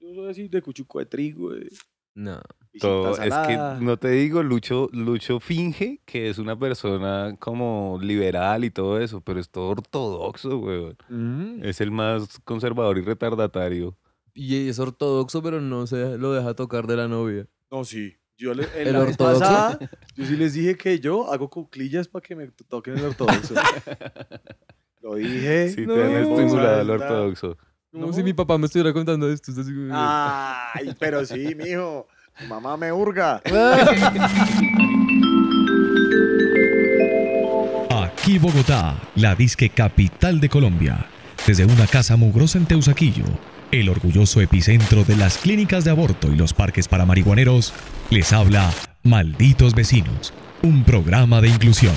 yo soy así de cuchuco de trigo. No. es que no te digo, Lucho, Lucho finge que es una persona como liberal y todo eso, pero es todo ortodoxo, güey. Mm. Es el más conservador y retardatario. Y es ortodoxo, pero no se lo deja tocar de la novia. No, sí. Yo en la yo sí les dije que yo hago cuclillas para que me toquen el ortodoxo. lo dije. Sí, te han estimulado el ortodoxo. Como ¿No? si mi papá me estuviera contando esto. Ay, pero sí, mijo. Mamá me hurga. Aquí Bogotá, la disque capital de Colombia. Desde una casa mugrosa en Teusaquillo, el orgulloso epicentro de las clínicas de aborto y los parques para marihuaneros, les habla Malditos Vecinos, un programa de inclusión.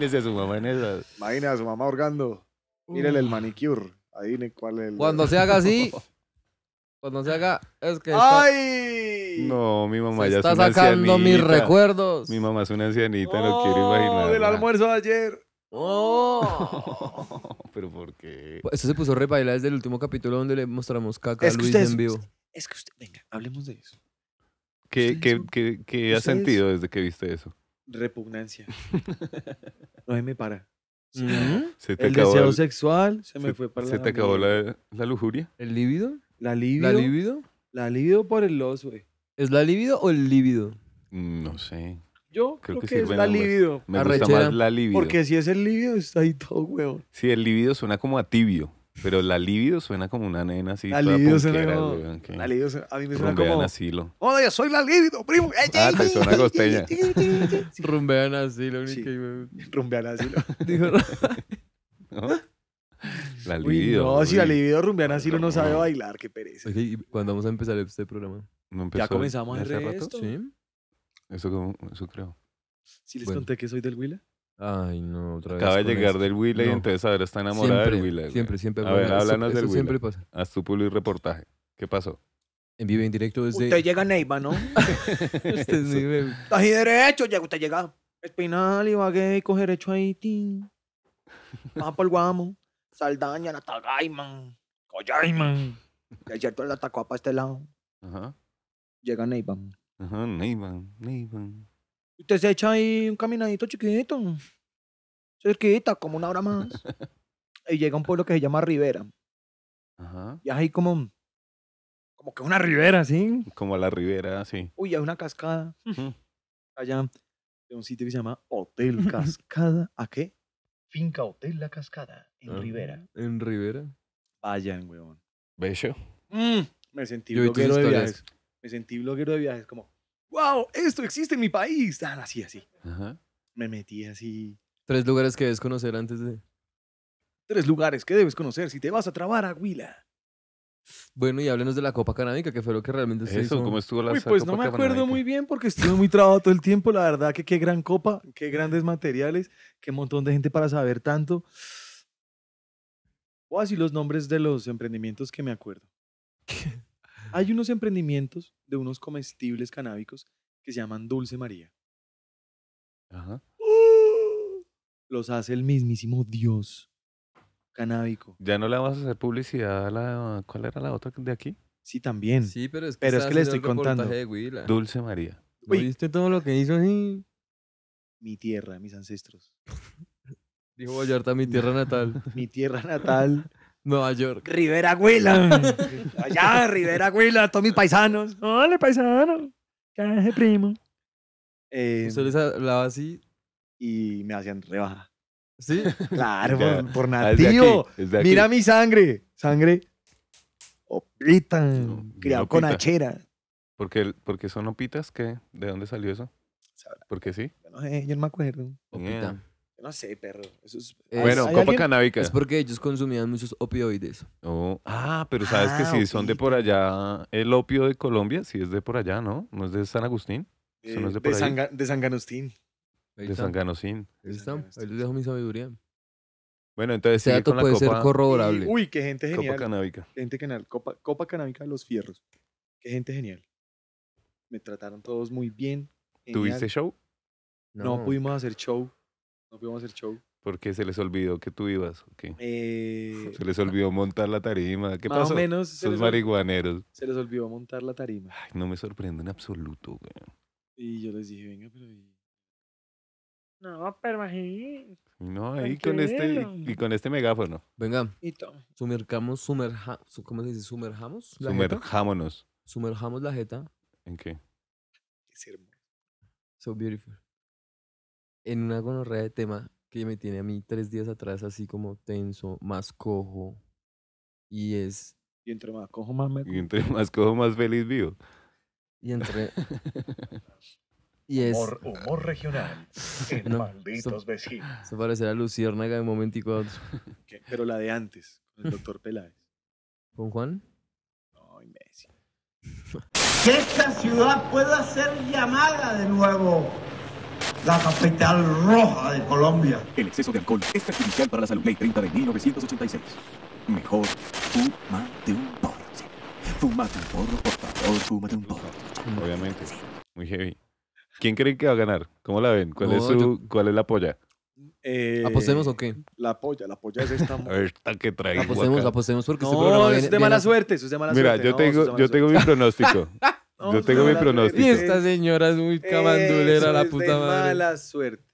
Imagínese a su mamá en esas. a su mamá orgando. Mírele el manicure. Ahí ni cuál es el. Cuando se haga así. cuando se haga. Es que. ¡Ay! No, mi mamá ya está es una sacando mis recuerdos. Mi mamá es una ancianita, no, quiero imaginar. del almuerzo de ayer. ¡Oh! ¿Pero por qué? Eso pues, se puso re baila desde el último capítulo donde le mostramos caca a Luis en vivo. Es que usted. Venga, hablemos de eso. ¿Qué, qué, qué, qué ha sentido desde que viste eso? repugnancia. No me para. Mm. Se te el deseo sexual se, me fue para ¿Se te acabó la, lujuria? ¿El líbido? la libido. ¿La La, libido? por el los güey. ¿Es la libido o el líbido? Mm, no sé. Yo creo, que es la libido. Me gusta la líbido. Porque si es el líbido, está ahí todo, güey Sí, el líbido suena como a tibio. Pero la libido suena como una nena así. La libido La libido a mí me suena como. asilo. ¡Oh, yo soy la libido, primo! Ah, te suena costeña. Rumbean así, lo que Rumbean así. La Uy, libido. no, si la libido rumbean asilo no, sabe bailar, qué pereza. Oye, ¿y ¿cuándo vamos a empezar este programa? ¿Ya comenzamos el hace rato? ¿Sí? Eso, como- eso creo. ¿Sí les conté que soy del Huila? Ay, no, otra vez. Acaba de llegar del Willey, entonces entonces ahora está enamorada del Willey. Siempre, siempre. A ver, háblanos del Willey. siempre pasa. Haz tu y reportaje. ¿Qué pasó? En vivo en directo desde... Usted llega a ¿no? usted sí, ahí derecho, llega, usted llega. Espinal y Ibagué, coge derecho ahí, tin. Más por Guamo. Saldaña, Natagaiman. Coyaiman. Desierto de la Tacuapa este lado. Ajá. Llega Neiba Ajá, Neiva, Neiva. Usted se echa ahí un caminadito chiquitito. cerquita, como una hora más. y llega a un pueblo que se llama Rivera. Ajá. Y es ahí como, como que una ribera, ¿sí? Como la ribera, sí. Uy, hay una cascada. Mm. Allá de un sitio que se llama Hotel Cascada. ¿A qué? Finca Hotel La Cascada, en ah, Rivera. En Rivera. Vayan, weón. Bello. Mm, me sentí bloguero de viajes. Me sentí bloguero de viajes, como wow, esto existe en mi país. Ah, así, así. Me metí así. Tres lugares que debes conocer antes de... Tres lugares que debes conocer si te vas a trabar a Huila. Bueno, y háblenos de la Copa Canábica, que fue lo que realmente se Eso, hizo. ¿cómo estuvo la Uy, Pues no me acuerdo muy bien porque estuve muy trabado todo el tiempo. La verdad que qué gran copa, qué grandes materiales, qué montón de gente para saber tanto. O así los nombres de los emprendimientos que me acuerdo. Hay unos emprendimientos de unos comestibles canábicos que se llaman Dulce María. Ajá. Los hace el mismísimo Dios canábico. ¿Ya no le vas a hacer publicidad a la... ¿Cuál era la otra de aquí? Sí, también. Sí, pero es que, le estoy contando. Dulce María. ¿Viste todo lo que hizo Mi tierra, mis ancestros. Dijo Vallarta, mi tierra natal. mi tierra natal. Nueva York. Rivera Güela. Allá, Rivera Huila, todos mis paisanos. Hola, paisano. el primo. Eh, solo les hablaba así. Y me hacían rebaja. ¿Sí? Claro, por, ah, nativo. Mira mi sangre. Sangre. Opita. criado con hachera. ¿Por qué, porque son opitas? ¿Qué? ¿De dónde salió eso? ¿Por qué sí? Yo no me acuerdo. Opita. No sé, perro. Bueno, copa canábica. Es porque ellos consumían muchos opioides. Oh, ah, pero ah, sabes que si son de por allá, el opio de Colombia, si es de por allá, ¿no? ¿No es de San Agustín? Eh, de San, Ganustín. de San Ganustín. Ahí De les dejo mi sabiduría. Bueno, entonces Este dato puede ser corroborable. uy, qué gente genial. copa canábica. gente genial. Copa, Copa Canábica de los Fierros. Qué gente genial. Me trataron todos muy bien. ¿Tuviste show? No, pudimos hacer show. No pudimos hacer show. Porque se les olvidó que tú ibas. Okay. Eh, se les olvidó montar la tarima. ¿Qué más pasó? O menos. marihuaneros. Se les olvidó montar la tarima. Ay, no me sorprende en absoluto, güey. Y yo les dije, venga, pero. No, pero imagínate. No, ahí con este, y con este megáfono. Venga, y sumercamos, sumerja, ¿cómo se dice? ¿Sumerjamos? Sumerjámonos. Sumerjamos la jeta. ¿En qué? Es hermoso. So beautiful en una gonorrea de tema que me tiene a mí tres días atrás así como tenso, más cojo. Y es... Y entre más cojo más me... Y entre más cojo más feliz vivo. Y entre... y es... Humor, regional. En malditos vecinos. se parecerá Luciérnaga de un momentico a otro. Pero la de antes, con el doctor Peláez. ¿Con Juan? No, que esta ciudad pueda ser llamada de nuevo la capital roja de Colombia. El exceso de alcohol es perjudicial para la salud. Ley 30 de 1986. Mejor fumate un porro. Fumate un porro, por favor, fumate un porro. Obviamente. Muy heavy. ¿Quién creen que va a ganar? ¿Cómo la ven? ¿Cuál, es, su, ¿cuál es la polla? Eh, ¿Apostemos o qué? La polla, la polla es esta. esta que trae. Apostemos, apostemos porque no, este programa es de mala suerte, eso es de mala suerte. Mira, yo tengo, yo tengo mi pronóstico. Yo tengo mi pronóstico. esta señora es muy cabandulera la madre. Mala suerte.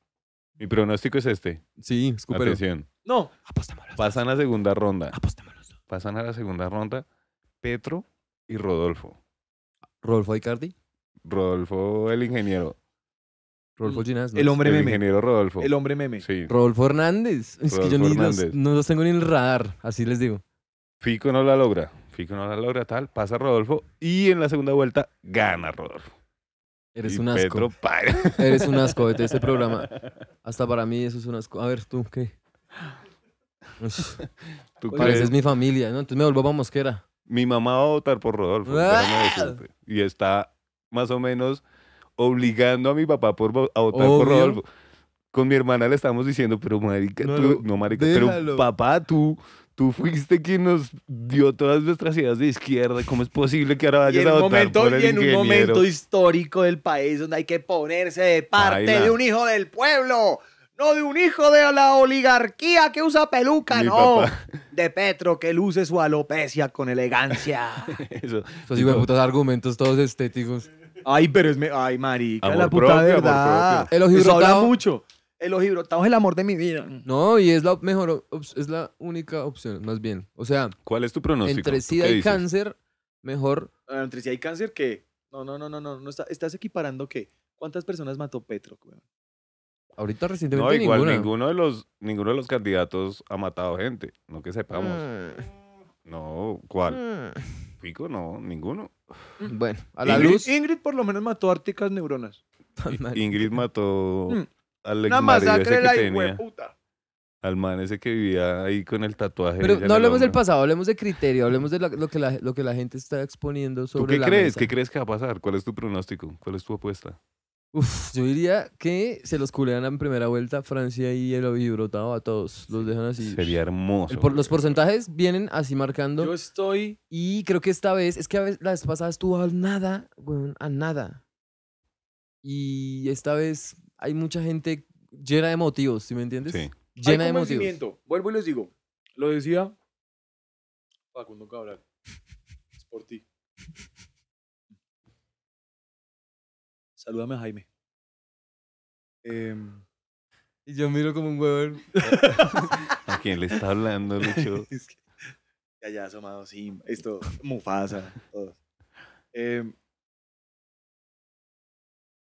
Mi pronóstico es este. Sí, escúpelo. Atención. No. Pasan a la segunda ronda. Pasan a la segunda ronda Petro y Rodolfo. ¿Rodolfo Icardi? Rodolfo, el ingeniero. Rodolfo Ginás. El hombre meme. El ingeniero Rodolfo. El hombre meme. Rodolfo Hernández. Es que yo ni no los tengo ni en el radar, así les digo. Fico no la logra. Fíjate no la logra tal, pasa Rodolfo y en la segunda vuelta gana Rodolfo. Eres un asco. Eres un asco, de este programa. Hasta para mí eso es un asco. A ver, tú, ¿qué? ¿Tú Pareces mi familia, ¿no? Entonces me vuelvo a Mosquera. Mi mamá va a votar por Rodolfo. Ah. y está más o menos obligando a mi papá por, a votar por Rodolfo. Con mi hermana le estamos diciendo, pero marica, tú, no marica, pero papá, tú tú fuiste quien nos dio todas nuestras ideas de izquierda. ¿Cómo es posible que ahora vayas a votar por el Y en un momento histórico del país donde hay que ponerse de parte de un hijo del pueblo, no de un hijo de la oligarquía que usa peluca, no. De Petro que luce su alopecia con elegancia. Eso. Esos hijos putos argumentos todos estéticos. Ay, pero es... Me... Ay, marica, la puta verdad. Eso habla mucho. El ojibrotao es el amor de mi vida. No, y es la mejor, es la única opción, más bien. O sea, ¿cuál es tu pronóstico? Entre SIDA y cáncer, mejor. Ah, entre SIDA y cáncer, que. No, no, no, no, no. no estás equiparando qué? ¿Cuántas personas mató Petro, Ahorita recientemente. No, igual ninguno de los ninguno de los candidatos ha matado gente. No que sepamos. Mm. No, ¿cuál? Mm. Pico, no, ninguno. Bueno, a la luz. Ingrid por lo menos mató árticas neuronas. Ingrid mató. Mm al Una masacre la hijueputa. Al man ese que vivía ahí con el tatuaje. Pero no hablemos del pasado, hablemos de criterio, hablemos de lo, que la, gente está exponiendo sobre ¿Tú qué crees? ¿Qué crees que va a pasar? ¿Cuál es tu pronóstico? ¿Cuál es tu apuesta? Uf, yo diría que se los culean en primera vuelta Francia y el brotado a todos. Los dejan así. Sería hermoso. los porcentajes vienen así marcando. Yo estoy. Y creo que esta vez, es que la vez pasada estuvo a nada, bueno, a nada. Y esta vez hay mucha gente llena de motivos, ¿sí me entiendes? Llena de motivos. Vuelvo y les digo, lo decía Facundo Cabral. Es por ti. Salúdame a Jaime. Em, y yo miro como un huevón. ¿A quién le está hablando, Lucho? ya, ya, asomado, sí. Esto, Mufasa, todos. Em,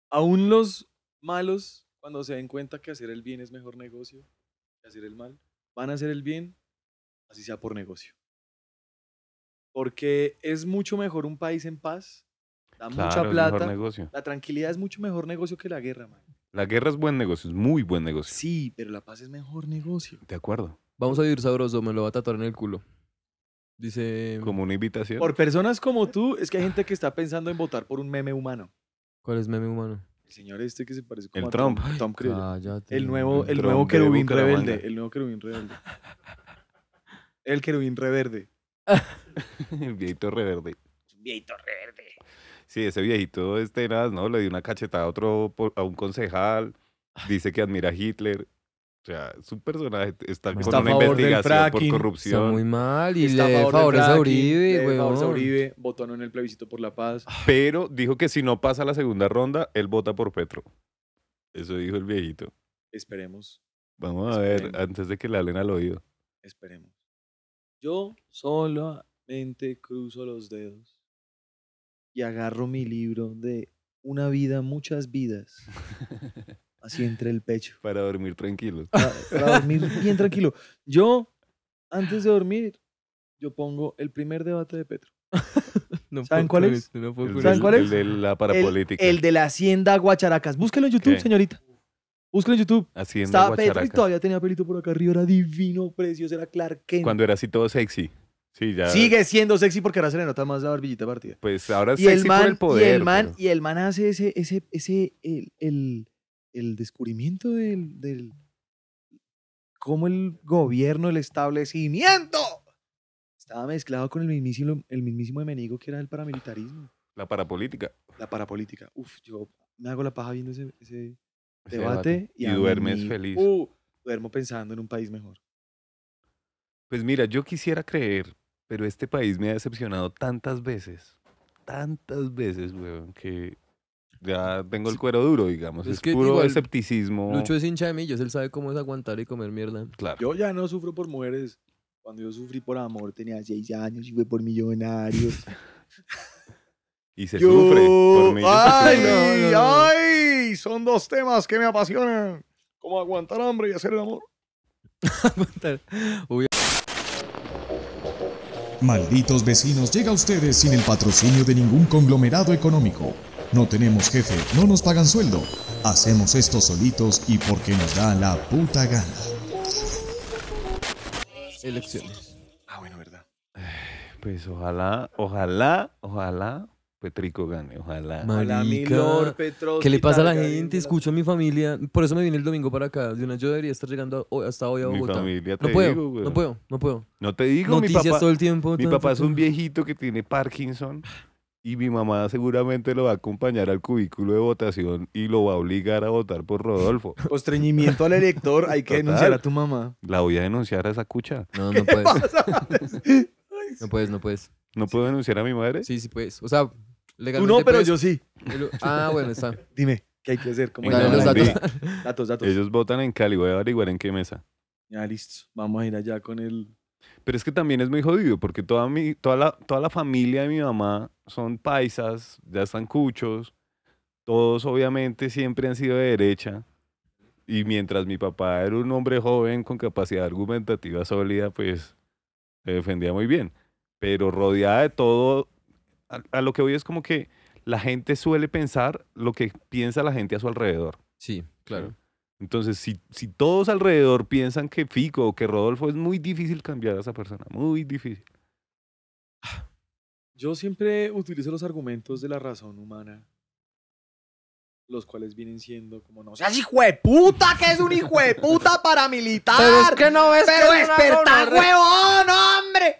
aún los malos cuando se den cuenta que hacer el bien es mejor negocio que hacer el mal. Van a hacer el bien, así sea por negocio. Porque es mucho mejor un país en paz, da mucha plata. La tranquilidad es mucho mejor negocio que la guerra, man. La guerra es buen negocio, es muy buen negocio. Sí, pero la paz es mejor negocio. De acuerdo. Vamos a vivir sabroso, me lo va a tatuar en el culo. Dice. Como una invitación. Por personas como tú, es que hay gente que está pensando en votar por un meme humano. ¿Cuál es meme humano? El señor este que se parece como el Trump. el nuevo, el, nuevo querubín rebelde. El nuevo querubín rebelde. el querubín reverde. el viejito reverde. Viejito reverde. Sí, ese viejito este ¿no? Le dio una cachetada a otro a un concejal. Dice que admira a Hitler. O sea, su personaje está, con una investigación por corrupción. Está muy mal y le favorece a Uribe. a Uribe, votó no en el plebiscito por la paz. Pero dijo que si no pasa la segunda ronda, él vota por Petro. Eso dijo el viejito. Esperemos. Vamos a ver, antes de que le hablen al oído. Esperemos. Yo solamente cruzo los dedos y agarro mi libro de Una vida, muchas vidas. así entre el pecho. Para dormir tranquilo. Para, dormir bien tranquilo. Yo, antes de dormir, yo pongo el primer debate de Petro. ¿Saben cuál es? ¿Saben cuál es? El de la parapolítica. El, de la Hacienda Guacharacas. Búsquelo en YouTube, señorita. Búsquelo en YouTube. Hacienda Estaba Petro y todavía tenía pelito por acá arriba. Era divino, precioso, era Clark Kent. Cuando era así todo sexy. Sí, ya. Sigue siendo sexy porque ahora se le nota más la barbillita partida. Pues ahora es sexy el man, el poder. Y el man, y el man hace ese, ese, ese, el, el el descubrimiento del, del cómo el gobierno, el establecimiento estaba mezclado con el mismísimo, el mismísimo enemigo que era el paramilitarismo. La parapolítica. La parapolítica. Uf, yo me hago la paja viendo ese, debate, Y, duermes feliz. Uh, duermo pensando en un país mejor. Pues mira, yo quisiera creer, pero este país me ha decepcionado tantas veces, tantas veces, weón, que ya tengo el cuero duro, digamos. Es, puro escepticismo. Lucho es hincha de millos, él sabe cómo es aguantar y comer mierda. Yo ya no sufro por mujeres. Cuando yo sufrí por amor tenía seis años y fue por millonarios. y se sufre por millonarios. ¡Ay! ¡Ay! Son dos temas que me apasionan. Como aguantar hambre y hacer el amor. Malditos vecinos llega a ustedes sin el patrocinio de ningún conglomerado económico. No tenemos jefe, no nos pagan sueldo. Hacemos esto solitos y porque nos da la puta gana. Elecciones. Ah, bueno, verdad. Pues ojalá, ojalá, ojalá Petrico gane, ojalá. Marica, ¿Qué le pasa a la gente? Escucho a mi familia. Por eso me vine el domingo para acá. De una, yo debería estar llegando hasta hoy a Bogotá. no, puedo, no puedo, no puedo, no No te digo, Noticias todo el tiempo. Mi papá es un viejito que tiene Parkinson. Y mi mamá seguramente lo va a acompañar al cubículo de votación y lo va a obligar a votar por Rodolfo. Ostreñimiento al elector, hay que denunciar a tu mamá. La voy a denunciar a esa cucha. No, no puedes. no puedes, no puedes. ¿No puedo denunciar a mi madre? Sí, sí puedes. O sea, legalmente. Tú no, pero yo sí. Ah, bueno, está. Dime, ¿qué hay que hacer? ¿Cómo los datos. datos, datos. Ellos votan en Cali, voy a averiguar en qué mesa. Ya, listo. Vamos a ir allá con el pero es que también es muy jodido porque toda, mi, toda, la, toda la familia de mi mamá son paisas, ya están cuchos, todos obviamente siempre han sido de derecha. Y mientras mi papá era un hombre joven con capacidad argumentativa sólida, pues se defendía muy bien. Pero rodeada de todo, a, a lo que hoy es como que la gente suele pensar lo que piensa la gente a su alrededor. Sí, claro. Entonces, si, si todos alrededor piensan que Fico o que Rodolfo es muy difícil cambiar a esa persona, muy difícil. Yo siempre utilizo los argumentos de la razón humana, los cuales vienen siendo como no sea hijo de puta, que es un hijo de puta paramilitar. Pero es que no ves Pero que despertar, huevón, hombre.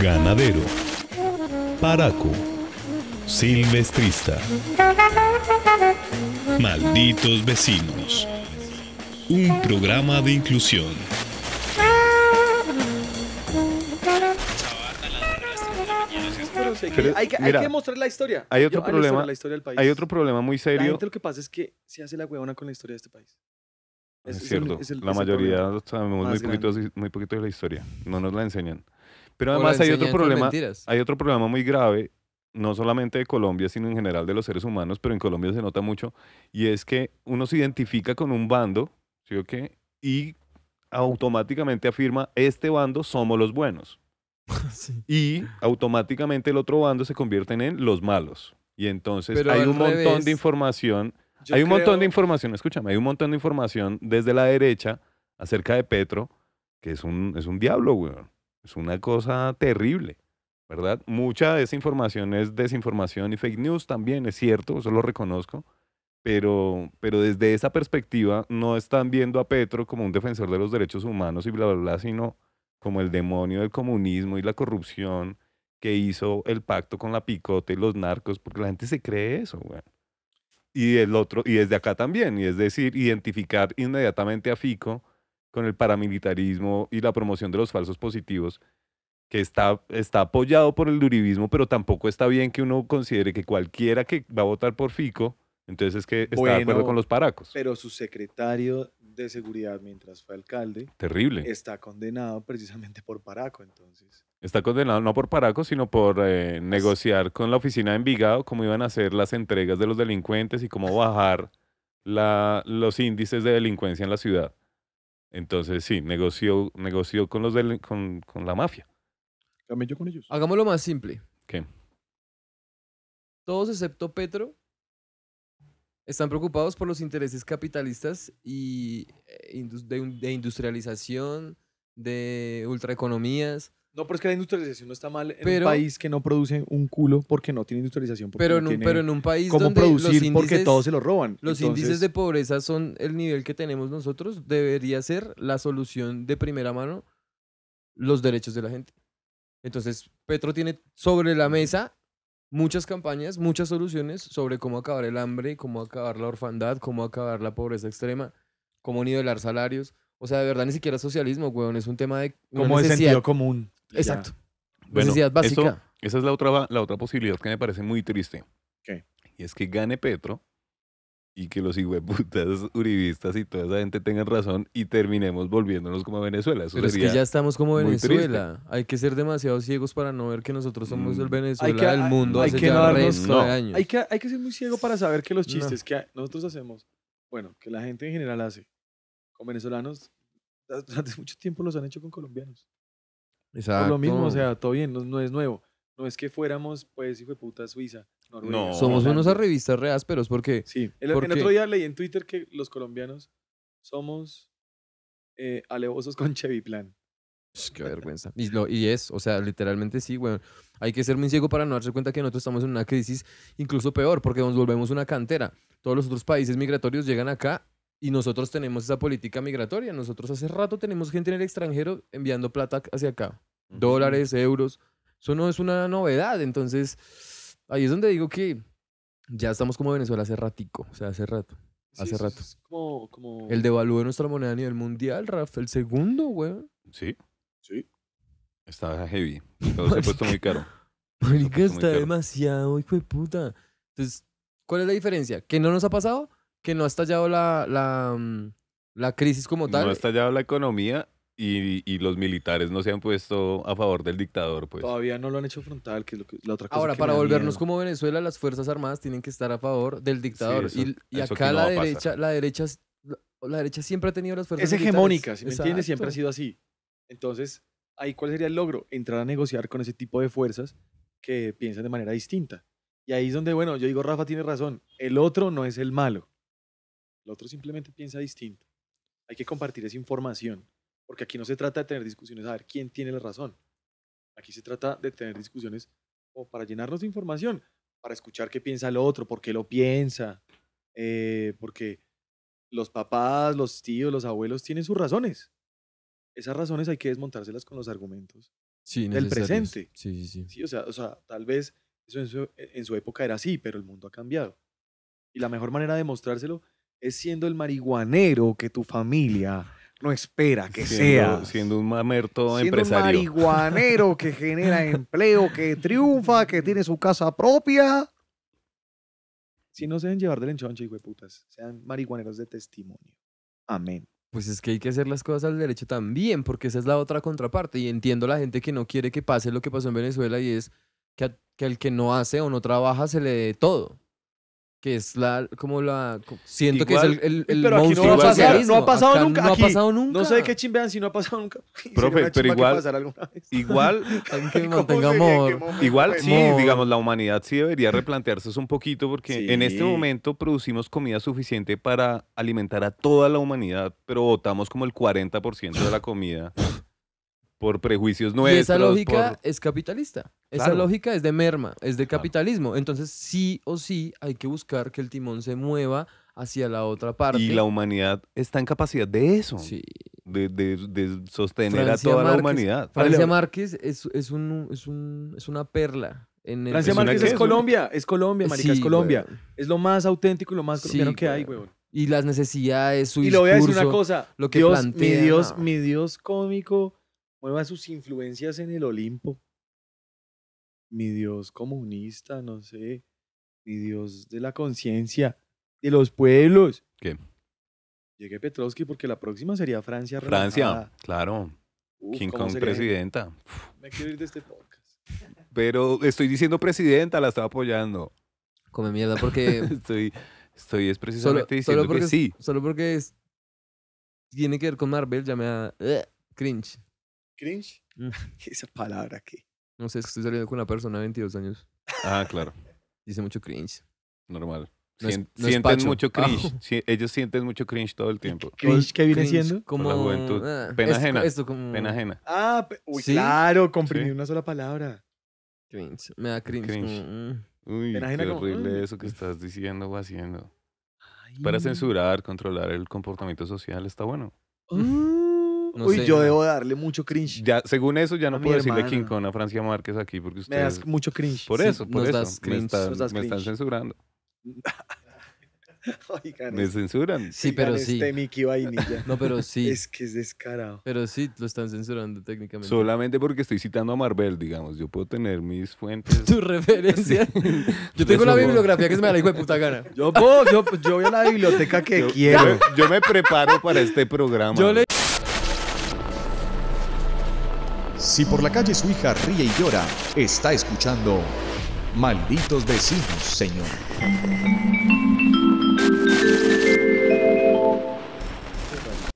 Ganadero. Paraco. Silvestrista. Malditos vecinos. Un programa de inclusión. hay, que, mostrar la historia. Hay otro problema. historia Hay otro problema muy serio. lo que pasa es que se hace la huevona con la historia de este país. Es, cierto. la mayoría sabemos muy poquito, de la historia. No nos la enseñan. Pero además hay otro problema. Hay otro problema muy grave, no solamente de Colombia, sino en general de los seres humanos, pero en Colombia se nota mucho, y es que uno se identifica con un bando, ¿sí o qué? Y automáticamente afirma, este bando somos los buenos. Y automáticamente el otro bando se convierte en los malos. Y entonces hay un montón de información hay un montón de información, escúchame, hay un montón de información desde la derecha acerca de Petro, que es un, es un diablo, güey. Es una cosa terrible, ¿verdad? Mucha de esa información es desinformación y fake news también, es cierto, eso lo reconozco. Pero, pero desde esa perspectiva no están viendo a Petro como un defensor de los derechos humanos y bla, bla, bla, sino como el demonio del comunismo y la corrupción que hizo el pacto con la picota y los narcos, porque la gente se cree eso, güey. Y el otro, y desde acá también, y es decir, identificar inmediatamente a Fico con el paramilitarismo y la promoción de los falsos positivos, que está, está apoyado por el duribismo, pero tampoco está bien que uno considere que cualquiera que va a votar por Fico entonces es que está de acuerdo con los paracos. Pero su secretario de seguridad mientras fue alcalde. Terrible. Está condenado precisamente por paraco, entonces. Está condenado no por paraco, sino por eh, pues negociar con la oficina de Envigado cómo iban a hacer las entregas de los delincuentes y cómo bajar los índices de delincuencia en la ciudad. Entonces, sí, negoció, negoció con, los con, con, la mafia. Camello con ellos. Hagámoslo más simple. ¿Qué? Todos excepto Petro están preocupados por los intereses capitalistas y eh, de, industrialización, de ultraeconomías. No, pero es que la industrialización no está mal en pero, un país que no produce un culo porque no tiene industrialización. Pero, en, tiene pero en un país cómo producir porque todo todos se lo roban. Los índices de pobreza son el nivel que tenemos nosotros. Debería ser la solución de primera mano los derechos de la gente. Entonces, Petro tiene sobre la mesa muchas campañas, muchas soluciones sobre cómo acabar el hambre, cómo acabar la orfandad, cómo acabar la pobreza extrema, cómo nivelar salarios. O sea, de verdad ni siquiera socialismo, weón, es un tema de... Como de sentido común. Exacto. necesidad básica. esa es la otra, la otra posibilidad que me parece muy triste. ¿Qué? Y es que gane Petro y que los putas uribistas y toda esa gente tengan razón y terminemos volviéndonos como Venezuela. Eso Pero es que ya estamos como Venezuela. Hay que ser demasiado ciegos para no ver que nosotros somos el mm. Venezuela del mundo hay que ya no. Hay que, hay que ser muy ciego para saber que los chistes que nosotros hacemos, bueno, que la gente en general hace con venezolanos, durante mucho tiempo los han hecho con colombianos. Exacto. lo mismo, o sea, todo bien, no, es nuevo. No es que fuéramos, pues, hijo de puta Suiza. No, somos unos a revistas re porque. Sí, el, otro día leí en Twitter que los colombianos somos eh, alevosos con Plan. Pues, qué vergüenza. Y, y, es, o sea, literalmente sí, Bueno, hay que ser muy ciego para no darse cuenta que nosotros estamos en una crisis incluso peor, porque nos volvemos una cantera. Todos los otros países migratorios llegan acá y nosotros tenemos esa política migratoria. Nosotros hace rato tenemos gente en el extranjero enviando plata hacia acá. Dólares, euros. Eso no es una novedad. Entonces, Ahí es donde digo que ya estamos como Venezuela hace ratico, o sea, hace rato. hace rato. Como, como... El devalúo de nuestra moneda a nivel mundial, Rafael, el segundo, güey. Sí, sí. Estaba heavy, pero se ha puesto muy caro. Marica, está demasiado, hijo de puta. Entonces, ¿cuál es la diferencia? ¿Que no nos ha pasado? ¿Que no ha estallado la, la, mm, la crisis como tal? No ha estallado la economía y, los militares no se han puesto a favor del dictador, pues. Todavía no lo han hecho frontal, que es lo que, la otra cosa. Ahora, para volvernos como Venezuela, las Fuerzas Armadas tienen que estar a favor del dictador. y, acá la, derecha, la, derecha, siempre ha tenido las fuerzas. Es hegemónica, si me entiendes, siempre ha sido así. Entonces, ahí cuál sería el logro? Entrar a negociar con ese tipo de fuerzas que piensan de manera distinta. Y ahí es donde, bueno, yo digo, Rafa tiene razón, el otro no es el malo. El otro simplemente piensa distinto. Hay que compartir esa información. Porque aquí no se trata de tener discusiones a ver quién tiene la razón. Aquí se trata de tener discusiones o para llenarnos de información, para escuchar qué piensa el otro, por qué lo piensa, eh, porque los papás, los tíos, los abuelos tienen sus razones. Esas razones hay que desmontárselas con los argumentos sí, del presente. Sí, sí, sí. o, sea, o sea, tal vez eso en su, en su época era así, pero el mundo ha cambiado. Y la mejor manera de mostrárselo es siendo el marihuanero que tu familia no espera que sea. Siendo un mamerto siendo Un marihuanero que genera empleo, que triunfa, que tiene su casa propia. Si no se deben llevar del enchonche, hijo de putas, sean marihuaneros de testimonio. Amén. Pues es que hay que hacer las cosas al derecho también, porque esa es la otra contraparte. Y entiendo la gente que no quiere que pase lo que pasó en Venezuela y es que, al que, que no hace o no trabaja se le dé todo que es la como la siento que es el, eh, el, pero aquí no, no ha pasado nunca no ha pasado nunca no sé de qué chimbean si no ha pasado nunca Profe, pero igual igual que mantenga igual sí digamos la humanidad sí debería replantearse un poquito porque en este momento producimos comida suficiente para alimentar a toda la humanidad pero botamos como el 40% de la comida por prejuicios nuestros. Y esa lógica es capitalista. Esa lógica es de merma, es de capitalismo. Entonces, sí o sí hay que buscar que el timón se mueva hacia la otra parte. Y la humanidad está en capacidad de eso. Sí. De, sostener a toda la humanidad. Francia Márquez es, es, una perla. En el... Francia Márquez es, Colombia, es Colombia, marica, es Colombia. Es lo más auténtico y lo más colombiano que hay, güey. Y las necesidades, su Y voy a decir una cosa. Lo que Dios, mi Dios, mi Dios cómico mueva sus influencias en el Olimpo. Mi Dios comunista, no sé, mi Dios de la conciencia, de los pueblos. ¿Qué? Llegué Petrovsky porque la próxima sería Francia. Francia, claro. King Kong presidenta. Me quiero ir de este podcast. Pero estoy diciendo presidenta, la estaba apoyando. Come mierda porque... estoy, estoy es precisamente diciendo que sí. Solo porque es, tiene que ver con Marvel, ya me da... cringe. ¿Cringe? Mm. Esa palabra que. No sé, es que estoy saliendo con una persona de 22 años. Ah, claro. Dice mucho cringe. Normal. sienten mucho ah. cringe. ellos sienten mucho cringe todo el tiempo. ¿Cringe qué viene siendo? Como la juventud. Ah, Pena ajena. Pena ajena. Ah, uy, claro, comprimí una sola palabra. Cringe. Me da cringe. Cringe. Mm. Uy, Pena qué horrible mm. eso que estás diciendo o haciendo. Para censurar, controlar el comportamiento social, está bueno. Ah. Uy, yo debo darle mucho cringe. según eso, ya no puedo decirle hermana. King a Francia Márquez aquí porque ustedes... Me das mucho cringe. Por eso, por eso. Me, están, censurando. me censuran. Sí, pero este sí. No, pero sí. Es que es descarado. Pero sí, lo están censurando técnicamente. Solamente porque estoy citando a Marvel, digamos. Yo puedo tener mis fuentes. tu referencia Yo tengo la bibliografía que se me da la hijo de puta gana. Yo puedo, yo, yo voy a la biblioteca que quiero. Yo, yo, me preparo para este programa. Yo le Si por la calle su hija ríe y llora, está escuchando Malditos vecinos, Señor.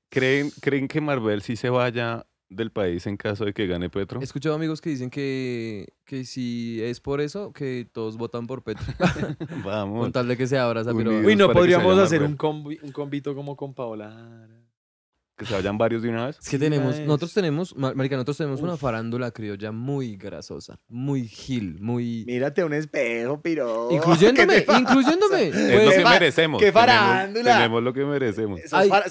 ¿Creen, ¿Creen que Marvel sí se vaya del país en caso de que gane Petro? He escuchado amigos que dicen que, que si es por eso, que todos votan por Petro. Vamos. Con tal de que se abra esa Uy, no, podríamos hacer un, combi, un combito como con Paola que se vayan varios de una vez. Es que tenemos, nosotros tenemos, marica, nosotros tenemos una farándula criolla muy grasosa, muy gil, muy... Mírate un espejo, piro. Incluyéndome, incluyéndome. es lo pues, que merecemos. ¿Qué farándula? Tenemos, lo que merecemos.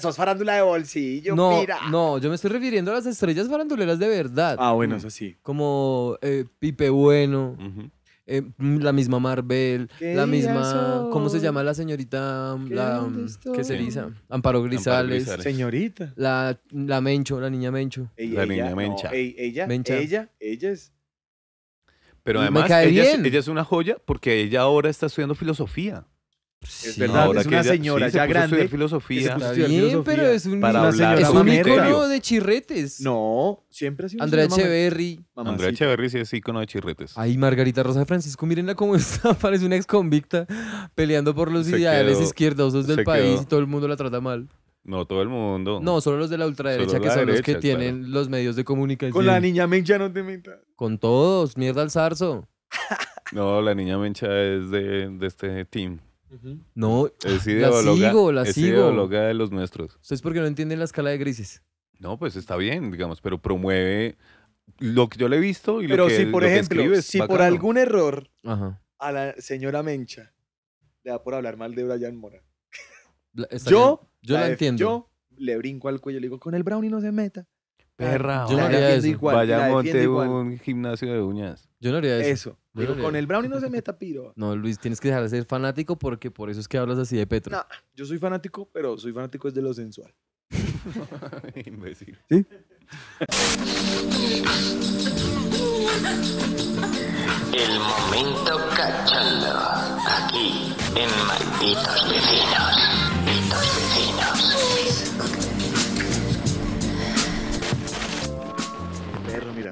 Sos, farándula de bolsillo, no, No, yo me estoy refiriendo a las estrellas faranduleras de verdad. Ah, bueno, eso sí. Como eh, Pipe Bueno, Ajá. Eh, mm, la misma Marvel, la misma, ¿cómo se llama la señorita? Mm, la, mm, que se dice? Em, Amparo Grisales. Señorita. La, la, Mencho, la niña Mencho. la niña Mencha. ella, ella, es... Pero además, ella es una joya porque ella ahora está estudiando filosofía es verdad, es una señora ya, sí, se filosofía. Sí, pero es un, para de chirretes. No, siempre ha sido Andrea Echeverry. Andrea Echeverry sí es icono de chirretes. Ay, Margarita Rosa de Francisco, mírenla cómo está, parece una ex convicta peleando por los ideales izquierdos izquierdosos del país y todo el mundo la trata mal. No, todo el mundo. No, solo los de la ultraderecha, que son los que tienen los medios de comunicación. Con la niña Mencha no te metas. Con todos, mierda al zarzo. no, la niña Mencha es de, de este team. No, la sigo, la es sigo. ideóloga de los nuestros. Ustedes porque no entienden la escala de grises. No, pues está bien, digamos, pero promueve lo que yo le he visto y pero lo que si por ejemplo, si por algún error a la señora Mencha le da por hablar mal de Brian Mora. yo, yo la, entiendo. Yo le brinco al cuello, y le digo, con el brownie no se meta. Perra, yo no haría eso. Igual, Vaya, monte un gimnasio de uñas. Yo no haría eso. Eso. Pero con el brownie no se meta piro. No, Luis, tienes que dejar de ser fanático porque por eso es que hablas así de Petro. No, yo soy fanático, pero soy fanático es de lo sensual. Imbécil. ¿Sí? El momento cachando. Aquí, en Malditos Vecinos. Malditos Vecinos.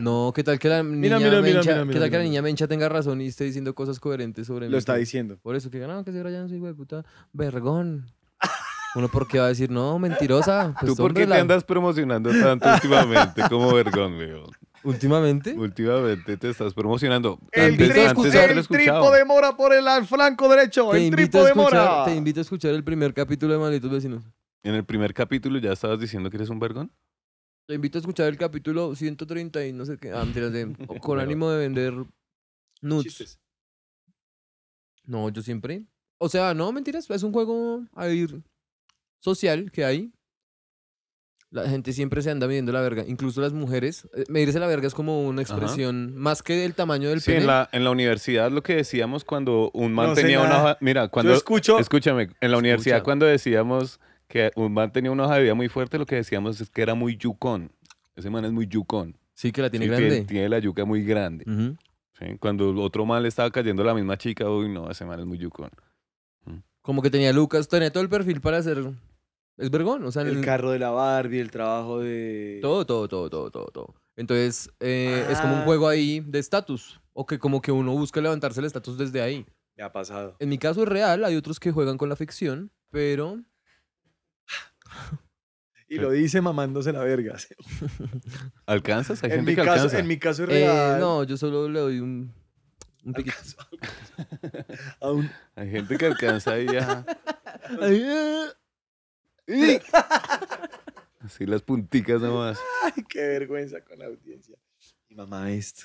No, ¿qué tal que la niña, mencha, tenga razón y esté diciendo cosas coherentes sobre mí? Lo está diciendo. Por eso que no, que se vayan, hijo de puta. Vergón. Uno qué va a decir, no, mentirosa. Pues ¿Tú por qué te andas promocionando tanto últimamente como vergón, Leo? ¿Últimamente? Últimamente te estás promocionando. El, tripo de mora por el flanco derecho. el tripo mora. Te invito a escuchar el primer capítulo de Malditos Vecinos. En el primer capítulo ya estabas diciendo que eres un vergón. Te invito a escuchar el capítulo 130 y no sé qué. Ah, mentiras, de, con ánimo de vender nudes. No, yo siempre. O sea, no, mentiras, es un juego social que hay. La gente siempre se anda midiendo la verga, incluso las mujeres. Eh, medirse la verga es como una expresión más que del tamaño del sí, En la, en la universidad lo que decíamos cuando un man tenía una Mira, cuando. escucho. Escúchame, en la universidad cuando decíamos que man tenía una vida muy fuerte, lo que decíamos es que era muy yucón. Ese man es muy yucón. Sí, que la tiene grande. Que tiene la yuca muy grande. Cuando otro mal estaba cayendo a la misma chica, uy, no, ese man es muy yucón. Mm. Como que tenía Lucas, tenía todo el perfil para hacer... Es vergón, o sea... El, carro de la Barbie, el trabajo de... Todo, todo, todo, todo, todo, todo. Entonces, eh, es como un ah. juego ahí de estatus. O que como que uno busca levantarse el estatus desde ahí. Me ha pasado. En mi caso es real, hay otros que juegan con la ficción, pero y lo dice mamándose la verga. ¿Alcanzas? en, gente mi que caso, alcanza? en mi caso es eh, real. no, yo solo le doy un, un piquito. A Hay gente que alcanza y ya. Eh. Así las punticas nomás. Ay, qué vergüenza con la audiencia. Mi mamá esto.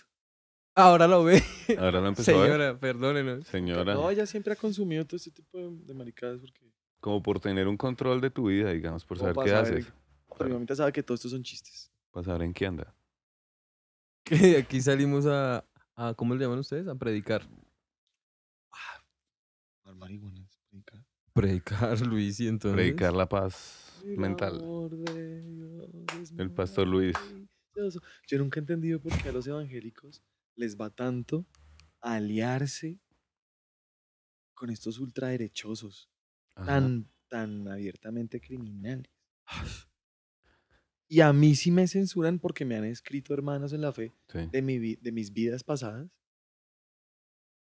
Ahora lo ve. Ahora lo empezó Señora, a perdónenos. Señora. No, ella siempre ha consumido todo este tipo de maricadas porque como por tener un control de tu vida, digamos, por saber qué haces. Pero mamita sabe que todo esto son chistes. Para saber en qué anda. Que aquí salimos a, a, ¿Cómo le llaman ustedes? A predicar. Ah, predicar. Predicar, Luis, y entonces. Predicar la paz mental. el pastor Luis. Yo nunca he entendido por qué a los evangélicos les va tanto aliarse con estos ultraderechosos tan, tan abiertamente criminales. Ah, y a mí sí me censuran porque me han escrito hermanos en la fe de, mi, de mis vidas pasadas.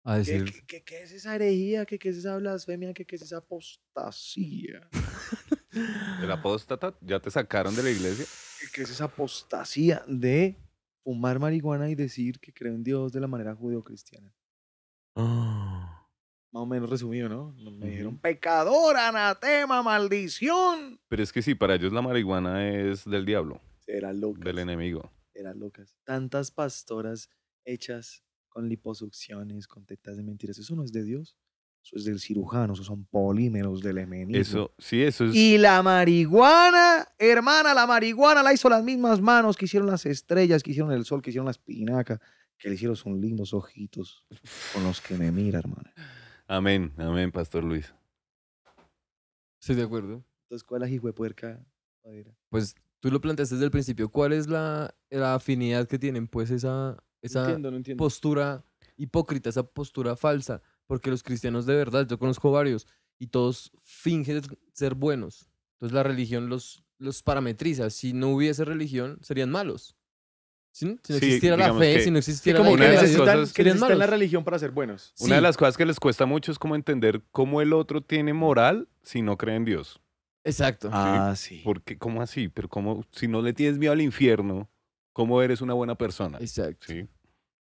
A decir... ¿Qué, qué, es esa herejía? ¿Qué, ¿Qué, es esa blasfemia? ¿Qué, es esa apostasía? ¿El apóstata? ¿Ya te sacaron de la iglesia? ¿Qué, es esa apostasía de fumar marihuana y decir que creo en Dios de la manera judeocristiana? ¡ah! más o menos resumido, ¿no? Me dijeron, pecador, anatema, maldición. Pero es que sí, para ellos la marihuana es del diablo. Era loca. Del enemigo. Eran locas. Tantas pastoras hechas con liposucciones, con tetas de mentiras. Eso no es de Dios. Eso es del cirujano, eso son polímeros del enemigo. Eso, sí, eso es. Y la marihuana, hermana, la marihuana la hizo las mismas manos que hicieron las estrellas, que hicieron el sol, que hicieron la espinaca, que le hicieron sus lindos ojitos con los que me mira, hermana. Amén, amén, Pastor Luis. Estoy de acuerdo. Entonces, ¿cuál es la puerca Pues tú lo planteaste desde el principio. ¿Cuál es la, afinidad que tienen, pues, esa, esa postura hipócrita, esa postura falsa? Porque los cristianos de verdad, yo conozco varios, y todos fingen ser buenos. Entonces, la religión los, los parametriza. Si no hubiese religión, serían malos. Si, no existiera la fe, si no existiera la que que necesitan la religión para ser buenos. Una de las cosas que les cuesta mucho es como entender cómo el otro tiene moral si no cree en Dios. Exacto. Ah, sí. Porque, ¿cómo así? Pero ¿cómo? si no le tienes miedo al infierno, ¿cómo eres una buena persona? Exacto. Sí.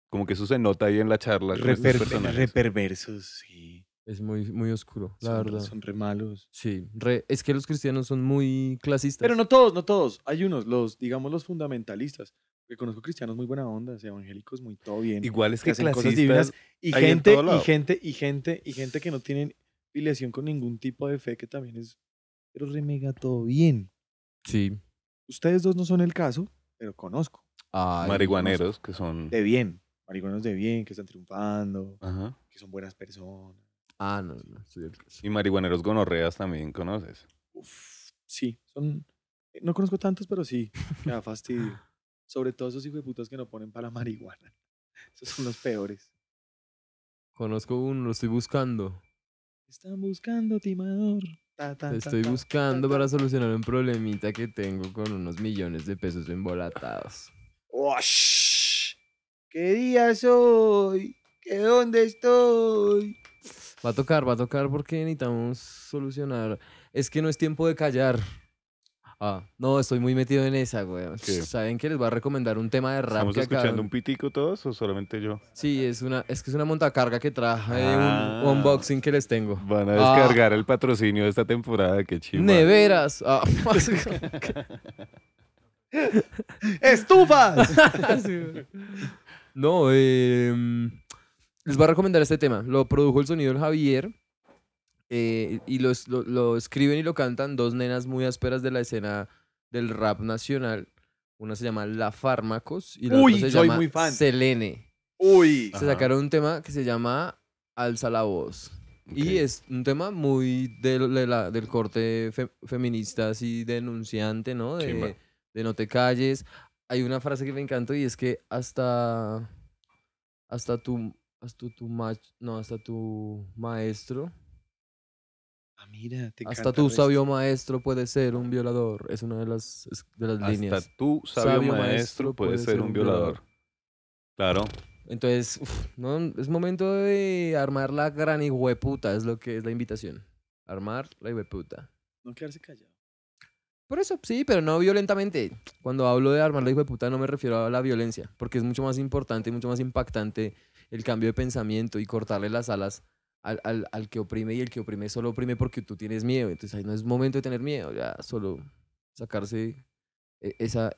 Como que eso se nota ahí en la charla. reperversos, sí. Es muy, muy oscuro, la verdad. Son re malos. Sí, es que los cristianos son muy clasistas. Pero no todos, no todos. Hay unos, los, digamos, los fundamentalistas conozco cristianos muy buena onda, evangélicos muy todo bien. Igual es que, hacen cosas divinas y gente y gente y gente y gente que no tienen filiación con ningún tipo de fe que también es pero remega todo bien. Sí. Ustedes dos no son el caso, pero conozco. Ay, marihuaneros que son de bien, marihuaneros de bien que están triunfando, Ajá. que son buenas personas. Ah, no, no, Y marihuaneros gonorreas también conoces. Uf, sí, son no conozco tantos, pero sí, me da fastidio. Sobre todo esos hijos de putas que no ponen para la marihuana. Esos son los peores. Conozco uno, lo estoy buscando. Están buscando, timador. Te estoy buscando para solucionar un problemita que tengo con unos millones de pesos embolatados. ¿Qué día soy? ¿Qué dónde estoy? Va a tocar, va a tocar porque necesitamos solucionar. Es que no es tiempo de callar. Ah, no, estoy muy metido en esa, weón. ¿Saben que les voy a recomendar un tema de rap? ¿Estamos escuchando un pitico todos o solamente yo? Sí, es, una, es que es una montacarga que traje eh, un, ah. unboxing que les tengo. Van a ah. descargar el patrocinio de esta temporada, qué chido. Neveras. Ah. ¡Estufas! no, em, les voy a recomendar este tema. Lo produjo el sonido del Javier. Eh, y lo, escriben y lo cantan dos nenas muy ásperas de la escena del rap nacional. Una se llama La Fármacos y la otra se llama muy Selene. Se sacaron un tema que se llama Alza la Voz. Y es un tema muy de, del corte feminista, así denunciante, ¿no? De, no te calles. Hay una frase que me encanta y es que hasta, hasta tu, hasta tu, mach, no, hasta tu maestro Ah, Hasta tu sabio maestro puede ser un violador. Es una de las, de las líneas. Hasta tu sabio, maestro, puede, ser, un violador. Claro. Entonces, no, es momento de armar la gran hijueputa, es lo que es la invitación. Armar la hijueputa. No quedarse callado. Por eso, sí, pero no violentamente. Cuando hablo de armar la hijueputa no me refiero a la violencia, porque es mucho más importante y mucho más impactante el cambio de pensamiento y cortarle las alas al, al, al, que oprime y el que oprime solo oprime porque tú tienes miedo. Entonces ahí no es momento de tener miedo, ya solo sacarse eh, esa,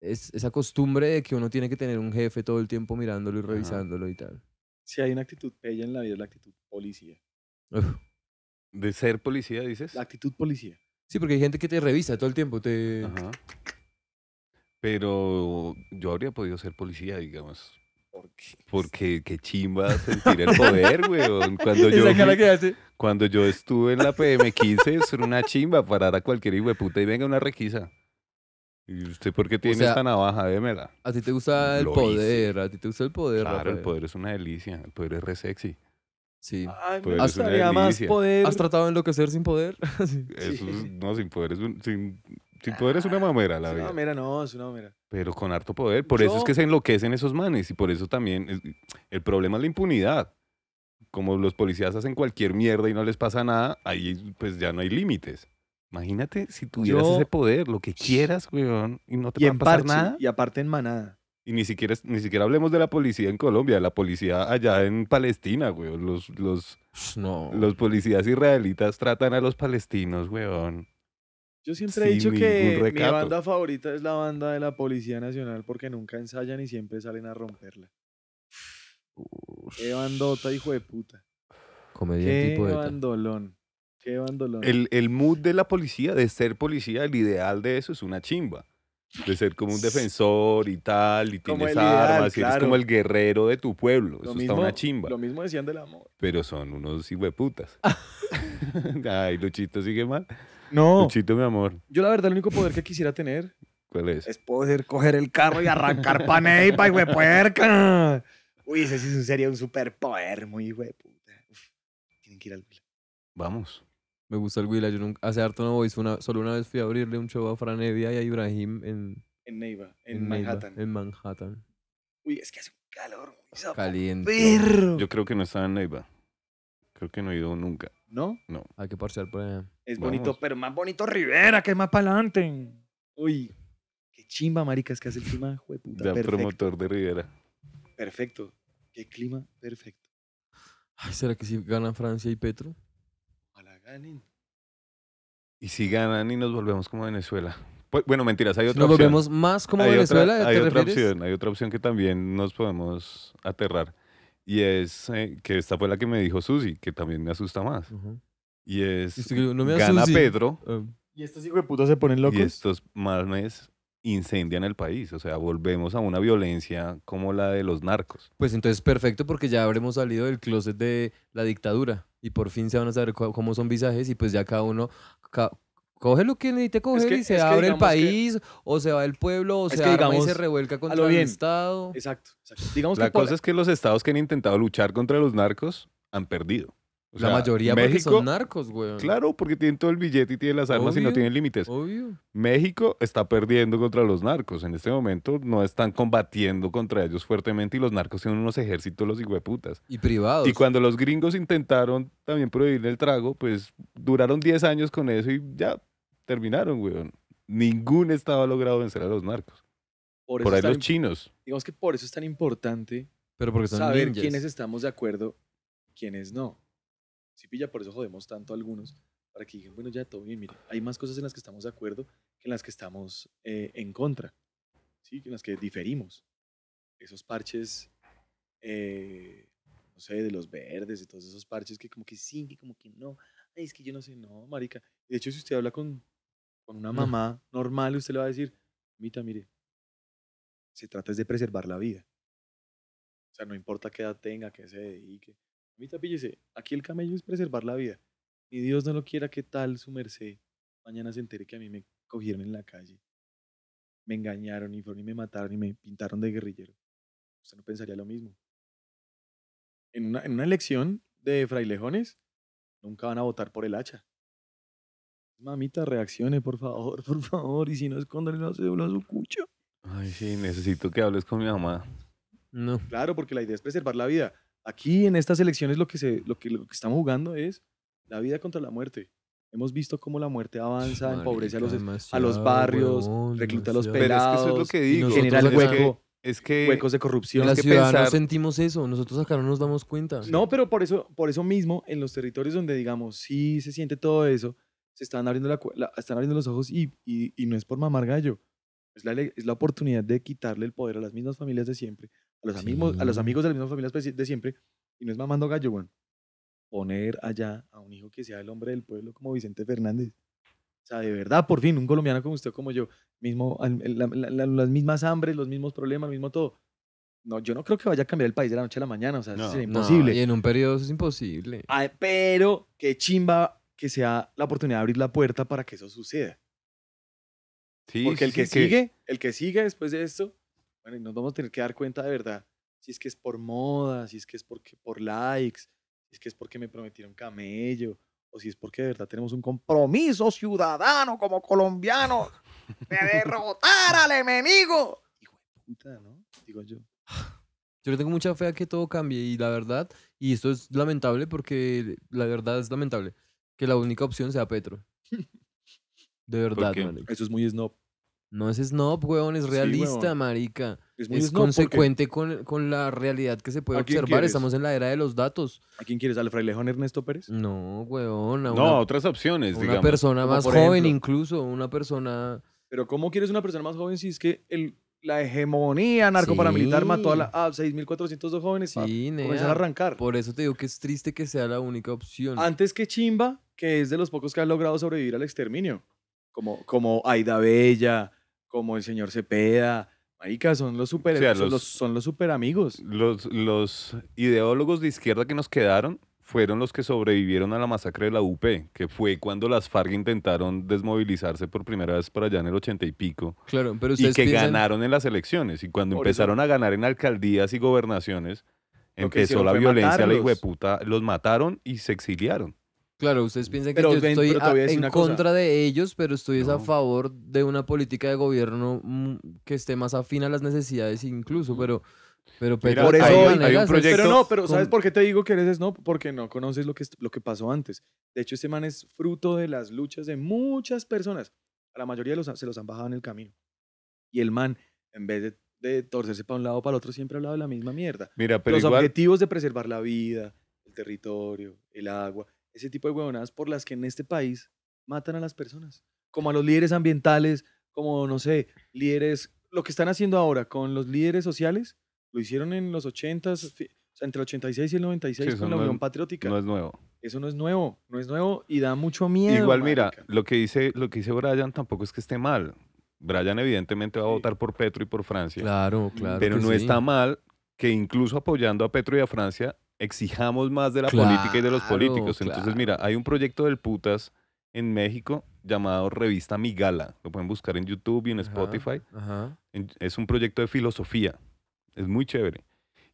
es, esa costumbre de que uno tiene que tener un jefe todo el tiempo mirándolo y revisándolo y tal. Si hay una actitud bella en la vida, es la actitud policía. ¿De ser policía, dices? La actitud policía. Sí, porque hay gente que te revisa todo el tiempo, te... Pero yo habría podido ser policía, digamos. Porque qué chimba sentir el poder, weón. Cuando yo, cuando yo estuve en la PM15, eso una chimba, parar a cualquier hijo de puta y venga una requisa. ¿Y usted por qué tiene esta navaja? Démela. A ti te gusta el poder, a ti te gusta el poder. Claro, el poder es una delicia, el poder es re sexy. Sí. Ay, ¿Has, más poder. ¿Has tratado de enloquecer sin poder? Eso, no, sin poder es un, Tú eres una ah, mamera, la verdad. Una mamera, no, es una mamera. Pero con harto poder. Por eso es que se enloquecen esos manes y por eso también eh, el problema es la impunidad. Como los policías hacen cualquier mierda y no les pasa nada, ahí pues ya no hay límites. Imagínate si tuvieras ese poder, lo que quieras, weón, y no te a pasar nada. Y aparte en manada. Y ni siquiera, ni siquiera hablemos de la policía en Colombia, la policía allá en Palestina, weón. Los, los, los policías israelitas tratan a los palestinos, weón yo siempre he dicho que mi banda favorita es la banda de la Policía Nacional porque nunca ensayan y siempre salen a romperla. Qué bandota, hijo de puta. Qué bandolón. Qué bandolón. El, el mood de la policía, de ser policía, el ideal de eso es una chimba de ser como un defensor y tal, y tienes armas, y eres como el guerrero de tu pueblo. Eso está una chimba. Lo mismo decían del amor. Pero son unos de putas. Ay, Luchito sigue mal. No. mi amor. Yo la verdad el único poder que quisiera tener ¿Cuál es? Es poder coger el carro y arrancar pa' y güey, puerca. Uy, ese sí sería un superpoder muy güey, puta. tienen que ir al Willa. Vamos. Me gusta el Willa, Yo nunca, hace harto no voy. Una, solo una vez fui a abrirle un show a Franevia y a Ibrahim en... En Neiva, en, Manhattan. en Manhattan. Uy, es que hace un calor Caliente. Perro. Yo creo que no estaba en Neiva. Creo que no he ido nunca. ¿No? No. Hay que parcial por allá. Es bonito, pero más bonito Rivera, que es más para adelante. Uy, qué chimba, maricas, que hace el clima, de Ya promotor de Rivera. Perfecto. Qué clima perfecto. Ay, ¿Será que si ganan Francia y Petro? la ganen. Y si ganan y nos volvemos como Venezuela. Pues, bueno, mentiras, hay otra opción. Nos volvemos más como Venezuela. hay otra opción, hay otra opción que también nos podemos aterrar. Y es eh, que esta fue la que me dijo Susi, que también me asusta más. Y es este, me gana Pedro ah. Y estos hijos de puta se ponen locos. y estos malmes incendian el país. O sea, volvemos a una violencia como la de los narcos. Pues entonces perfecto porque ya habremos salido del closet de la dictadura y por fin se van a saber cómo son visajes y pues ya cada uno coge lo que necesite coger y se abre el país o se va el pueblo o se se revuelca contra el Estado. Exacto, Digamos La cosa es que los estados que han intentado luchar contra los narcos han perdido la mayoría México, son narcos, güey. Claro, porque tienen todo el billete y tienen las armas y no tienen límites. Obvio. México está perdiendo contra los narcos. En este momento no están combatiendo contra ellos fuertemente y los narcos tienen unos ejércitos, los putas. Y privados. Y cuando los gringos intentaron también prohibir el trago, pues duraron 10 años con eso y ya terminaron, güey. Ningún estado ha logrado vencer a los narcos. Por, ahí los chinos. Digamos que por eso es tan importante Pero porque son saber quiénes estamos de acuerdo, quiénes no. Si pilla, por eso jodemos tanto a algunos, para que digan, bueno, ya todo bien, mire, hay más cosas en las que estamos de acuerdo que en las que estamos eh, en contra, ¿sí? que en las que diferimos. Esos parches, eh, no sé, de los verdes y todos esos parches que como que sí, que como que no. es que yo no sé, no, marica. De hecho, si usted habla con, con una mamá normal, usted le va a decir, mita, mire, se trata de preservar la vida. O sea, no importa qué edad tenga, qué se dedique. Mamita, aquí el camello es preservar la vida. Y Dios no lo quiera, que tal su merced? Mañana se entere que a mí me cogieron en la calle. Me engañaron y fueron y me mataron y me pintaron de guerrillero. Usted no pensaría lo mismo. En una, en una elección de frailejones, nunca van a votar por el hacha. Mamita, reaccione, por favor, por favor. Y si no, escóndale la cédula a su cucho. Ay, sí, necesito que hables con mi mamá. No. Claro, porque la idea es preservar la vida. Aquí en estas elecciones lo que, se, lo que, lo que estamos jugando es la vida contra la muerte. Hemos visto cómo la muerte avanza, empobrece a los, a los barrios, recluta a los es que eso es lo que digo. genera hueco. huecos de corrupción. En la ciudad sentimos eso, nosotros acá no nos damos cuenta. No, pero por eso, por eso mismo, en los territorios donde digamos sí se siente todo eso, se están abriendo, la, están abriendo los ojos y, y, y, no es por mamar gallo. Es la, es la oportunidad de quitarle el poder a las mismas familias de siempre, a los, amigos, a los amigos de las mismas familias de siempre, y no es mamando gallo, weón. Poner allá a un hijo que sea el hombre del pueblo como Vicente Fernández. O sea, de verdad, por fin, un colombiano como usted, como yo, mismo, las mismas hambres, los mismos problemas, lo mismo todo. No, yo no creo que vaya a cambiar el país de la noche a la mañana, o sea, es imposible. y en un periodo es imposible. pero qué chimba que sea la oportunidad de abrir la puerta para que eso suceda. Sí, Porque el que, sigue, el que sigue después de esto, bueno, y nos vamos a tener que dar cuenta de verdad si es que es por moda, si es que es porque por likes, si es que es porque me prometieron camello, o si es porque de verdad tenemos un compromiso ciudadano como colombiano de derrotar al enemigo. Hijo de puta, ¿no? Digo yo. Yo tengo mucha fe a que todo cambie y la verdad, y esto es lamentable porque la verdad es lamentable, que la única opción sea Petro. De verdad, Eso es muy snob. No es snob, weón, es realista, marica. Es, consecuente con, la realidad que se puede observar. Estamos en la era de los datos. ¿A quién quieres? ¿Al frailejón Ernesto Pérez? No, weón. no, otras opciones, Una persona más joven, incluso. Una persona. Pero, ¿cómo quieres una persona más joven si es que el, la hegemonía narcoparamilitar mató a, la, 6.402 jóvenes y arrancar? Por eso te digo que es triste que sea la única opción. Antes que Chimba, que es de los pocos que ha logrado sobrevivir al exterminio. Como, como Aida Bella, como el señor Cepeda. Marica, son los super, los, los amigos. Los, ideólogos de izquierda que nos quedaron fueron los que sobrevivieron a la masacre de la UP, que fue cuando las FARC intentaron desmovilizarse por primera vez para allá en el ochenta y pico. Claro, pero ustedes Y que ganaron en las elecciones. Y cuando empezaron a ganar en alcaldías y gobernaciones, empezó la violencia, la los mataron y se exiliaron. Claro, ustedes piensan que yo estoy en contra de ellos, pero estoy a favor de una política de gobierno mm, que esté más afín a las necesidades incluso, pero... Pero, por pues, eso Pero no, pero ¿sabes por qué te digo que eres es no? Porque no conoces lo que, lo que pasó antes. De hecho, este man es fruto de las luchas de muchas personas. A la mayoría los, se los han bajado en el camino. Y el man, en vez de, torcerse para un lado o para el otro, siempre ha hablado de la misma mierda. Mira, pero los objetivos de preservar la vida, el territorio, el agua, ese tipo de huevonadas por las que en este país matan a las personas, como a los líderes ambientales, como, no sé, líderes, lo que están haciendo ahora con los líderes sociales, lo hicieron en los 80s, entre el 86 y el 96 con la Unión Patriótica. No es nuevo. Eso no es nuevo, no es nuevo y da mucho miedo. Igual, mira, lo que, dice, lo que dice Brian tampoco es que esté mal. Brian evidentemente va a votar por Petro y por Francia. Claro, claro. Pero no está mal que incluso apoyando a Petro y a Francia, exijamos más de la política y de los políticos. Entonces, mira, hay un proyecto del putas en México llamado Revista Migala. Lo pueden buscar en YouTube y en Spotify. Es un proyecto de filosofía. Es muy chévere.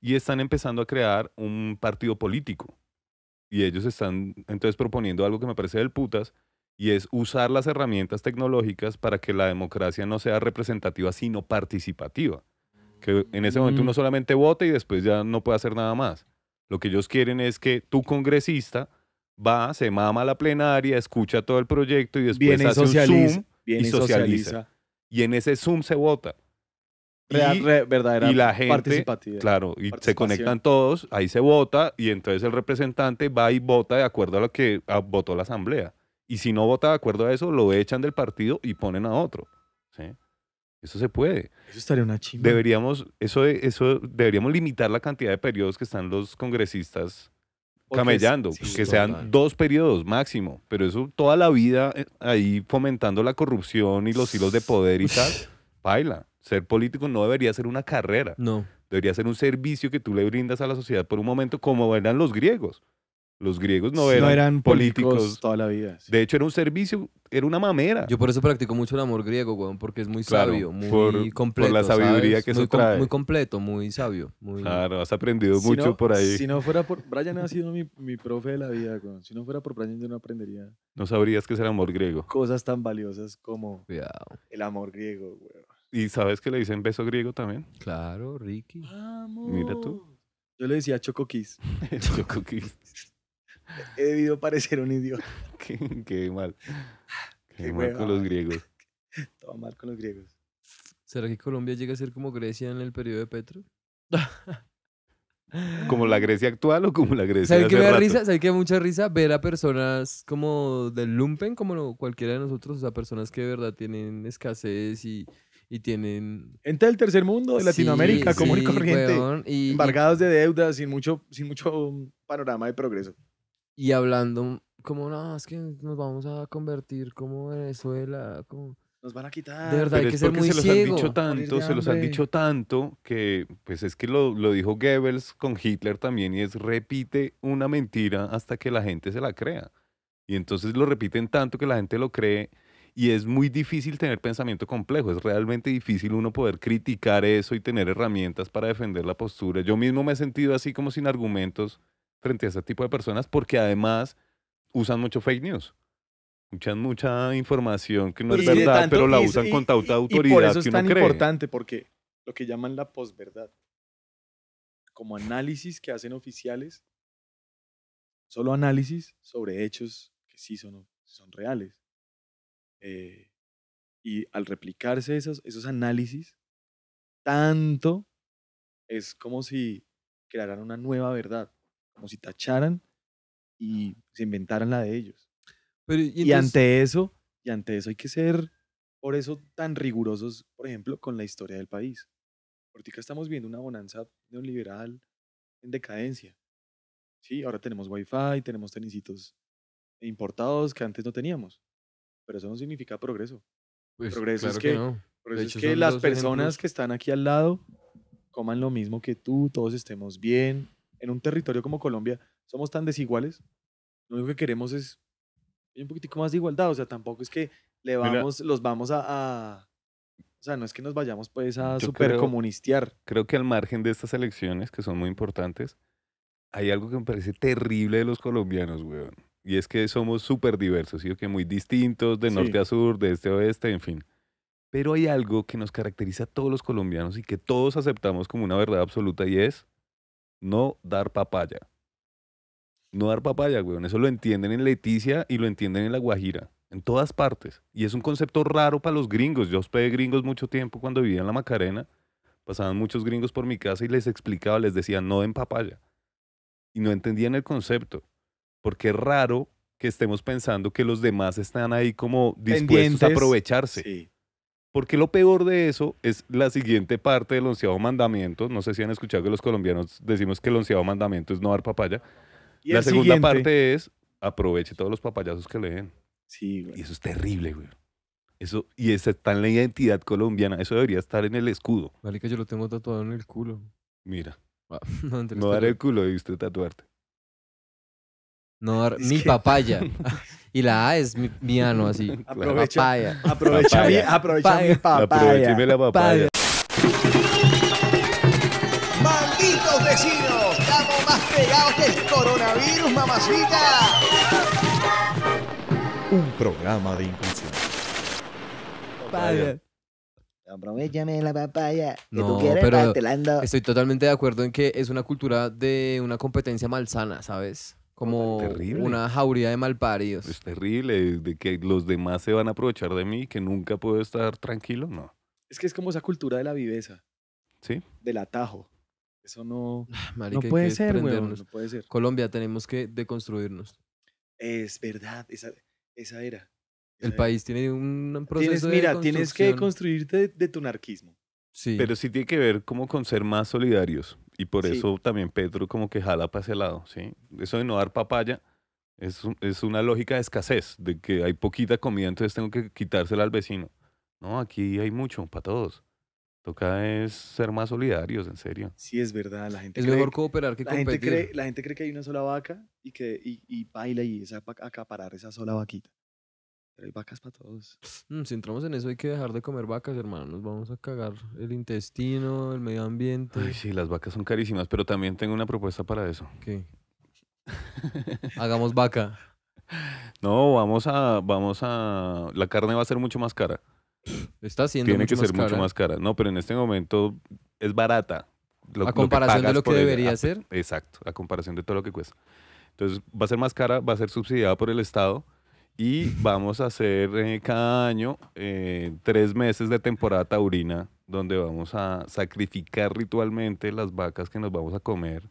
Y están empezando a crear un partido político. Y ellos están entonces proponiendo algo que me parece del putas, y es usar las herramientas tecnológicas para que la democracia no sea representativa, sino participativa. Que en ese momento uno mm. solamente vote y después ya no puede hacer nada más. Lo que ellos quieren es que tu congresista va, se mama a la plenaria, escucha todo el proyecto y después hace y un zoom y socializa. Y en ese zoom se vota. y, la gente, claro, y se conectan todos, ahí se vota y entonces el representante va y vota de acuerdo a lo que votó la asamblea. Y si no vota de acuerdo a eso, lo echan del partido y ponen a otro. ¿sí? Eso se puede. Eso estaría una chimba. Deberíamos, eso, eso, deberíamos limitar la cantidad de periodos que están los congresistas camellando, que sean dos periodos máximo, pero eso toda la vida eh, ahí fomentando la corrupción y los hilos de poder y tal, baila. Ser político no debería ser una carrera. No. Debería ser un servicio que tú le brindas a la sociedad por un momento como eran los griegos. Los griegos no eran, políticos, toda la vida. De hecho, era un servicio, era una mamera. Yo por eso practico mucho el amor griego, weón, porque es muy sabio, muy por, completo. Por la sabiduría que muy, trae. muy completo, muy sabio. Claro, has aprendido mucho por ahí. Si no fuera por. Brian ha sido mi, profe de la vida, weón. Si no fuera por Brian, yo no aprendería. No sabrías qué es el amor griego. Cosas tan valiosas como el amor griego, weón. ¿Y sabes que le dicen beso griego también? Claro, Ricky. Mira tú. Yo le decía chocoquis. chocoquis. He debido parecer un idiota. qué, mal. Ah, qué, mal con los griegos. Todo mal con los griegos. ¿Será que Colombia llega a ser como Grecia en el periodo de Petro? ¿Como la Grecia actual o como la Grecia ¿Sabe que me rato? que mucha risa ver a personas como del lumpen, como cualquiera de nosotros? O sea, personas que de verdad tienen escasez y, tienen... entre el tercer mundo, de Latinoamérica, como común y corriente, embargados de deudas sin mucho, sin mucho mm, panorama de progreso y hablando como, no, es que nos vamos a convertir como Venezuela, Nos van a quitar. De verdad, hay que ser muy se los han dicho tanto, se los han dicho tanto que, pues es que lo, lo dijo Goebbels con Hitler también y es repite una mentira hasta que la gente se la crea. Y entonces lo repiten tanto que la gente lo cree y es muy difícil tener pensamiento complejo. Es realmente difícil uno poder criticar eso y tener herramientas para defender la postura. Yo mismo me he sentido así como sin argumentos frente a ese tipo de personas porque además usan mucho fake news. usan mucha información que no es verdad, pero la usan con tanta autoridad. por eso es tan importante, porque lo que llaman la posverdad, como análisis que hacen oficiales, solo análisis sobre hechos que sí son, son reales. Eh, y al replicarse esos, esos análisis, tanto es como si crearan una nueva verdad como si tacharan y se inventaran la de ellos. ¿y, ante eso, y ante eso hay que ser, por eso, tan rigurosos, por ejemplo, con la historia del país. Porque estamos viendo una bonanza neoliberal en decadencia. Sí, ahora tenemos wifi, tenemos tenisitos importados que antes no teníamos. Pero eso no significa progreso. Pues, progreso es que, las personas que están aquí al lado coman lo mismo que tú, todos estemos bien, en un territorio como Colombia somos tan desiguales, lo único que queremos es un poquitico más de igualdad. O sea, tampoco es que le vamos, los vamos a, O sea, no es que nos vayamos pues a supercomunistear. Creo, creo que al margen de estas elecciones, que son muy importantes, hay algo que me parece terrible de los colombianos, weón. Y es que somos súper diversos, ¿sí? que muy distintos, de norte a sur, de este a oeste, en fin. Pero hay algo que nos caracteriza a todos los colombianos y que todos aceptamos como una verdad absoluta y es no dar papaya. No dar papaya, weón. Eso lo entienden en Leticia y lo entienden en La Guajira. En todas partes. Y es un concepto raro para los gringos. Yo hospedé gringos mucho tiempo cuando vivía en la Macarena. Pasaban muchos gringos por mi casa y les explicaba, les decía, no den papaya. Y no entendían el concepto. Porque es raro que estemos pensando que los demás están ahí como dispuestos a aprovecharse. Porque lo peor de eso es la siguiente parte del onceavo mandamiento. No sé si han escuchado que los colombianos decimos que el onceavo mandamiento es no dar papaya. ¿Y la segunda parte es aproveche todos los papayazos que le den. Sí, güey. Y eso es terrible, güey. Eso, y esa está en la identidad colombiana. Eso debería estar en el escudo. Vale, que yo lo tengo tatuado en el culo. Mira. no, dar el culo, debiste tatuarte. No, mi papaya. Y la A es mi, ano, así. papaya. Aprovecha, papaya. aprovecha papaya. mi papaya. la papaya. Malditos vecinos, estamos más pegados que el coronavirus, mamacita. Un programa de inclusión. Papaya. Aprovechame la papaya. Que no, tú quieres, pero estoy totalmente de acuerdo en que es una cultura de una competencia malsana, ¿sabes? Como una jauría de malparidos. Es terrible, de que los demás se van a aprovechar de mí, que nunca puedo estar tranquilo, no. Es que es como esa cultura de la viveza. Sí. Del atajo. Eso no, ah, puede ser, no puede ser. Colombia, tenemos que deconstruirnos. Es verdad, esa, era. el país tiene un proceso tienes, Mira, tienes que construirte de, tu anarquismo. Pero sí tiene que ver como con ser más solidarios. Y por eso también Pedro como que jala para ese lado, ¿sí? Eso de no dar papaya es, una lógica de escasez, de que hay poquita comida, entonces tengo que quitársela al vecino. No, aquí hay mucho para todos. Toca es ser más solidarios, en serio. Sí, es verdad. La gente es mejor cooperar que la competir. la gente cree que hay una sola vaca y que y, y baila y para acaparar esa sola vaquita vacas para todos. Mm, si entramos en eso hay que dejar de comer vacas, hermano. Nos vamos a cagar el intestino, el medio ambiente. Ay, sí, las vacas son carísimas, pero también tengo una propuesta para eso. ¿Qué? Hagamos vaca. No, vamos a, vamos a. La carne va a ser mucho más cara. Está haciendo Tiene que ser mucho más cara. No, pero en este momento es barata. a comparación de lo que debería ser. exacto, a comparación de todo lo que cuesta. Entonces va a ser más cara, va a ser subsidiada por el Estado y vamos a hacer eh, cada año eh, tres meses de temporada taurina, donde vamos a sacrificar ritualmente las vacas que nos vamos a comer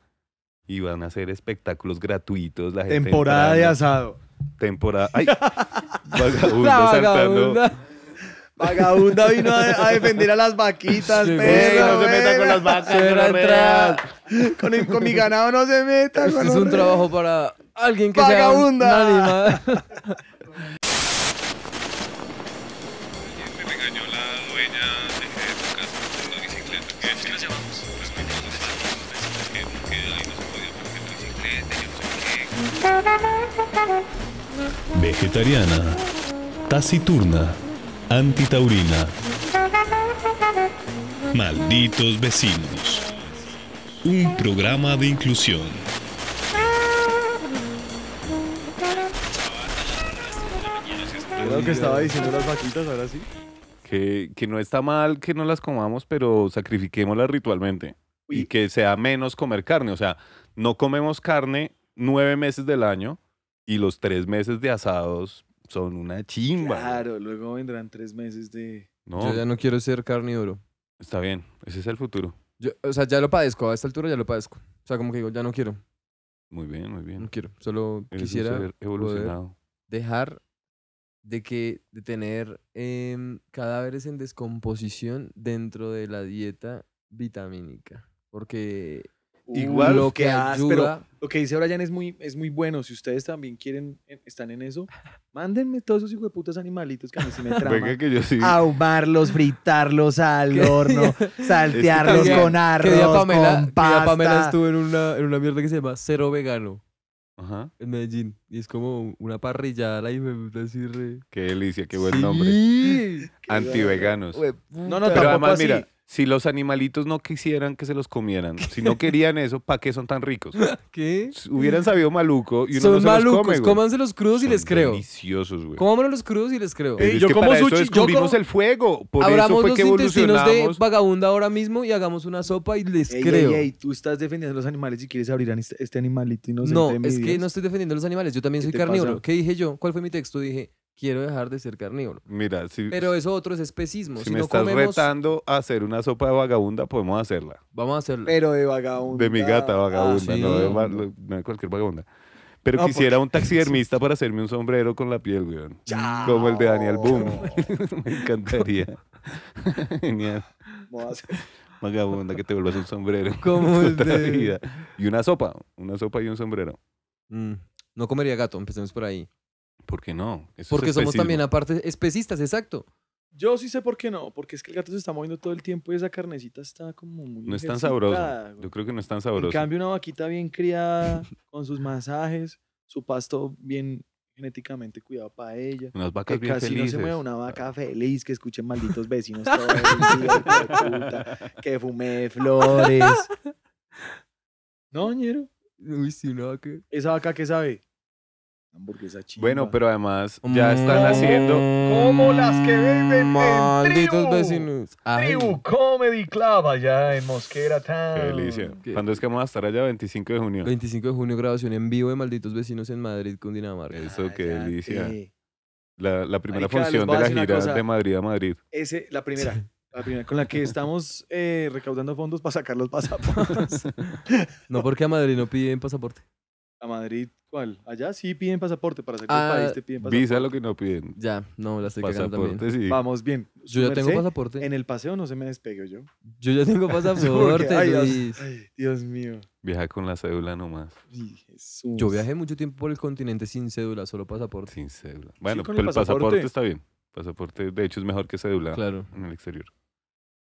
y van a hacer espectáculos gratuitos. La temporada de asado. Temporada. ¡Ay! Vagabundo Vagabunda. Vagabunda vino a, defender a las vaquitas, No se meta con las vacas, con, el, con, mi ganado no se meta. Este es un trabajo para alguien que vagabunda. sea Vegetariana, taciturna, antitaurina. Malditos vecinos. Un programa de inclusión. Lo que estaba diciendo las vaquitas, ahora sí. Que, que no está mal que no las comamos, pero sacrifiquémoslas ritualmente. Y que sea menos comer carne. O sea, no comemos carne nueve meses del año y los tres meses de asados son una chimba. Claro, luego vendrán tres meses de... No. Yo ya no quiero ser carnívoro. Está bien, ese es el futuro. Yo, o sea, ya lo padezco, a esta altura ya lo padezco. O sea, como que digo, ya no quiero. Muy bien, muy bien. No quiero, solo quisiera evolucionado. dejar de que de tener em, cadáveres en descomposición dentro de la dieta vitamínica, porque Uh, Igual lo que, Lo que dice Brian es muy, es muy bueno. Si ustedes también quieren, eh, están en eso, mándenme todos esos de putas animalitos que a mí me trama. Ahumarlos, fritarlos al horno, saltearlos con arroz, con pasta. estuvo en una, en una mierda que se llama Cero Vegano. Ajá. en Medellín. Y es como una parrillada y me decir. Qué delicia, qué buen nombre. nombre. Antiveganos. No, no, Pero tampoco así si los animalitos no quisieran que se los comieran, si no querían eso, ¿pa' qué son tan ricos? ¿Qué? Hubieran sabido maluco y uno no se malucos, los come, güey. cómanse los crudos y les creo. Deliciosos, güey. Cómanse los crudos y les creo. es yo que como para sushi, eso descubrimos el fuego, por eso fue los que intestinos de vagabunda ahora mismo y hagamos una sopa y les creo. Ey, tú estás defendiendo a los animales y quieres abrir a este, este animalito y no No, es que no estoy defendiendo a los animales, yo también soy carnívoro. ¿Qué dije yo? ¿Cuál fue mi texto? Dije, quiero dejar de ser carnívoro. Mira, si, pero eso otro es especismo. Si, me estás retando a hacer una sopa de vagabunda, podemos hacerla. Vamos a hacerla. Pero de vagabunda. De mi gata vagabunda, ah, no, de, cualquier vagabunda. Pero quisiera un taxidermista para hacerme un sombrero con la piel, weón. Como el de Daniel Boom. me encantaría. Genial. Vagabunda, que te vuelvas un sombrero. Como el de... Y una sopa. Una sopa y un sombrero. Mm, no comería gato, empecemos por ahí. ¿Por qué no? Porque somos también aparte especistas, exacto. Yo sí sé por qué no, porque es que el gato se está moviendo todo el tiempo y esa carnecita está como muy... No es tan sabrosa. Yo creo que no es tan sabrosa. En cambio, una vaquita bien criada, con sus masajes, su pasto bien genéticamente cuidado para ella. Unas vacas que casi no se mueve una ah. vaca feliz, que escuchen malditos vecinos todo el día, que fume flores. No, ñero. ¿Esa vaca qué sabe? Bueno, pero además ya están mm. haciendo. Como las que viven Malditos vecinos. Comedy Club allá en Mosquera Town. Qué delicia. ¿Cuándo es que vamos a estar allá? 25 de junio. 25 de junio, grabación en vivo de Malditos Vecinos en Madrid, Cundinamarca. Eso, qué ah, delicia. La, primera función de la gira de Madrid a Madrid. Ese, la primera. La primera, con la que estamos eh, recaudando fondos para sacar los pasaportes. no, porque a Madrid no piden pasaporte. ¿A Madrid cuál? Allá sí piden pasaporte para sacar Ah, el país, te piden pasaporte. Visa lo que no piden. Ya, no, la estoy cagando también. Pasaporte, sí. Vamos bien. Yo ya tengo pasaporte. En el paseo no se me despegue yo. Yo ya tengo pasaporte, Dios, ay, Dios mío. Viaja con la cédula nomás, Jesús. Yo viajé mucho tiempo por el continente sin cédula, solo pasaporte. sin cédula. Bueno, pero el pasaporte. está bien. Pasaporte, de hecho, es mejor que cédula en el exterior.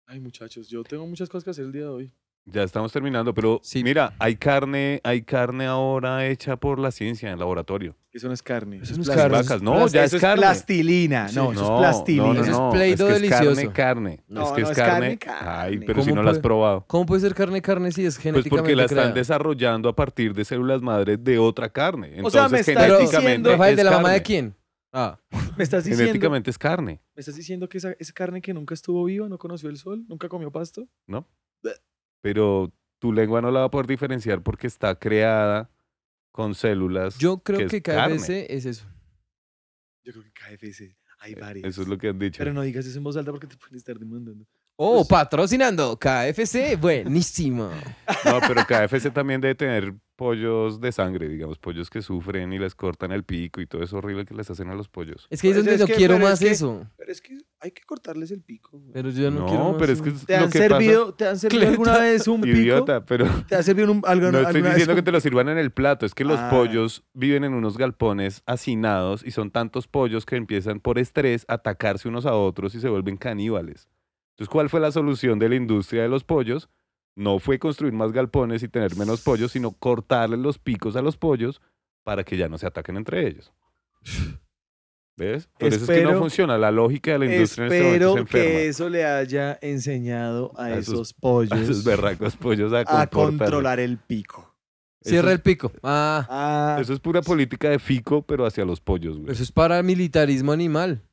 Ay, muchachos, yo tengo muchas cosas que hacer el día de hoy. Ya estamos terminando, pero mira, hay carne, hay carne ahora hecha por la ciencia en el laboratorio. Eso no es carne. Eso, no es carne. Vacas. No, ya es, plastilina. eso es plastilina. No, no, es delicioso. carne, carne. es que es, carne, Ay, pero si no la has probado. ¿Cómo puede ser carne, carne si es genéticamente Pues porque la están desarrollando a partir de células madres de otra carne. o sea, me estás diciendo... ¿de la mamá de quién? Ah. Me estás diciendo... Genéticamente es carne. ¿Me estás diciendo que esa, carne que nunca estuvo viva, no conoció el sol, nunca comió pasto? No pero tu lengua no la va a poder diferenciar porque está creada con células. Yo creo que, que KFC es eso. Yo creo que KFC hay eh, varias. Eso es lo que han dicho. Pero no digas eso en voz alta porque te pueden estar demandando. Oh, patrocinando KFC, buenísimo. No, pero KFC también debe tener pollos de sangre, digamos, pollos que sufren y les cortan el pico y todo eso horrible que les hacen a los pollos. Es que es donde yo quiero más eso. Pero es que hay que cortarles el pico. Pero yo no, quiero No, pero es que ¿Te, han servido, pasa... ¿Te han servido alguna vez un pico? Idiota, pero... ¿Te han servido un, algo, No estoy diciendo que te lo sirvan en el plato, es que los ah. pollos viven en unos galpones hacinados y son tantos pollos que empiezan por estrés a atacarse unos a otros y se vuelven caníbales. Entonces, ¿cuál fue la solución de la industria de los pollos? No fue construir más galpones y tener menos pollos, sino cortarle los picos a los pollos para que ya no se ataquen entre ellos. ¿Ves? Por eso es que no funciona la lógica de la industria en este momento. Espero que eso le haya enseñado a, esos, pollos. A esos berracos pollos a, controlar el pico. Cierra el pico. Ah. ah, eso es pura política de fico, pero hacia los pollos, Eso es paramilitarismo animal.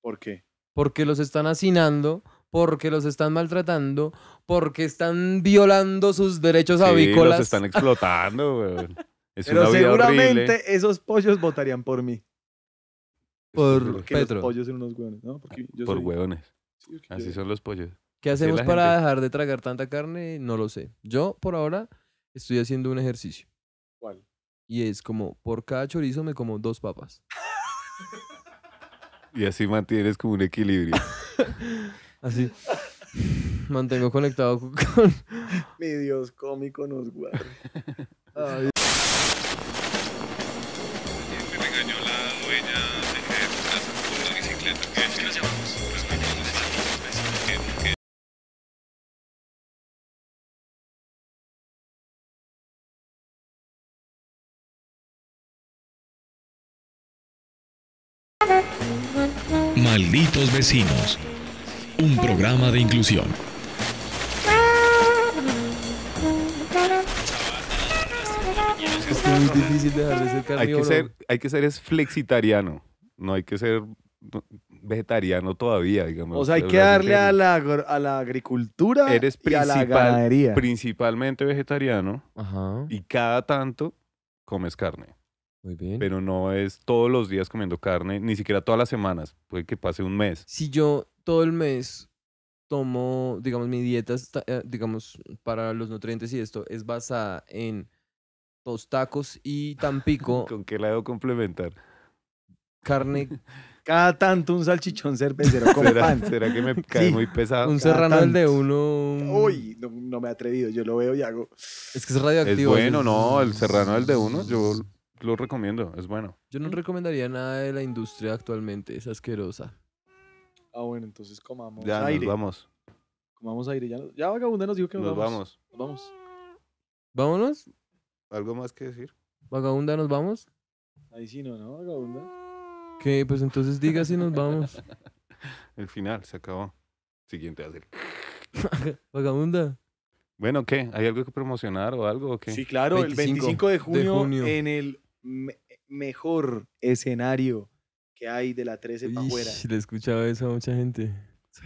¿Por qué? Porque los están hacinando porque los están maltratando, porque están violando sus derechos sí, avícolas. Los están explotando, weón. Pero seguramente esos pollos votarían por mí. Por porque Los pollos son unos hueones, ¿no? por hueones. Así son los pollos. ¿Qué hacemos para dejar de tragar tanta carne? No lo sé. Yo, por ahora, estoy haciendo un ejercicio. ¿Cuál? Y es como, por cada chorizo me como dos papas. y así mantienes como un equilibrio. Así. Mantengo conectado con. Mi Dios cómico nos guarda. Ay. Malditos vecinos un programa de inclusión. Hay que ser, flexitariano, no hay que ser vegetariano todavía, digamos. O sea, hay que darle a la, a la agricultura Eres y a la ganadería. principalmente vegetariano y cada tanto comes carne bien. Pero no es todos los días comiendo carne, ni siquiera todas las semanas. Puede que pase un mes. Si yo todo el mes tomo, digamos, mi dieta, eh, digamos, para los nutrientes y esto, es basada en dos tacos y tampico. ¿Con qué la debo complementar? Carne. Cada tanto un salchichón cervecero con ¿Será, que me cae muy pesado? Un serrano del de uno. Uy, no, me he atrevido, yo lo veo y hago. Es que es radioactivo. Es bueno, no, el serrano del de uno, yo lo recomiendo, es bueno. Yo no mm. recomendaría nada de la industria actualmente, es asquerosa. Ah, bueno, entonces comamos aire. vamos. Comamos aire. Ya, Vagabunda nos dijo que nos, vamos. vamos. Nos vamos. ¿Vámonos? ¿Algo más que decir? Vagabunda, ¿nos vamos? Ahí sí no, ¿no, Vagabunda? Que pues entonces diga si nos vamos. El final, se acabó. Siguiente hacer. Vagabunda. Bueno, ¿qué? ¿Hay algo que promocionar o algo? O Sí, claro, el 25 de junio, en el mejor escenario que hay de la 13 para afuera. Le he escuchado eso a mucha gente.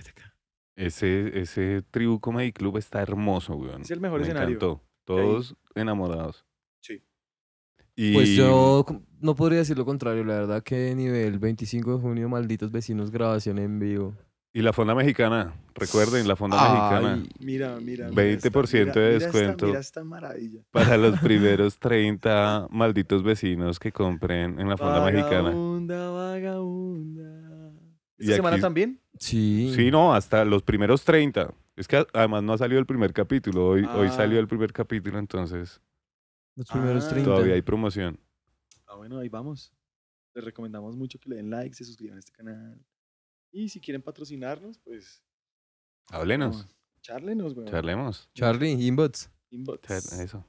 acá. Ese, ese Tribu Comedy Club está hermoso, weón. Es el mejor escenario. Todos enamorados. Sí. Pues yo no podría decir lo contrario, la verdad que nivel 25 de junio, malditos vecinos, grabación en vivo. Y la Fonda Mexicana, recuerden, la Fonda Mexicana. Mira, mira. 20% de descuento. para los primeros 30 malditos vecinos que compren en la Fonda Mexicana. Vagabunda. ¿Esta semana también? Sí. Sí, no, hasta los primeros 30. Es que además no ha salido el primer capítulo. Hoy, ah. salió el primer capítulo, entonces. Los primeros ah. Todavía hay promoción. Ah, bueno, ahí vamos. Les recomendamos mucho que le den like, se suscriban a este canal y si quieren patrocinarnos, pues. Háblenos. Charlenos, güey. Charlemos. Charlie, inbots. Inbots. Eso.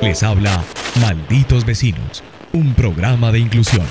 Les habla Malditos Vecinos, un programa de inclusión.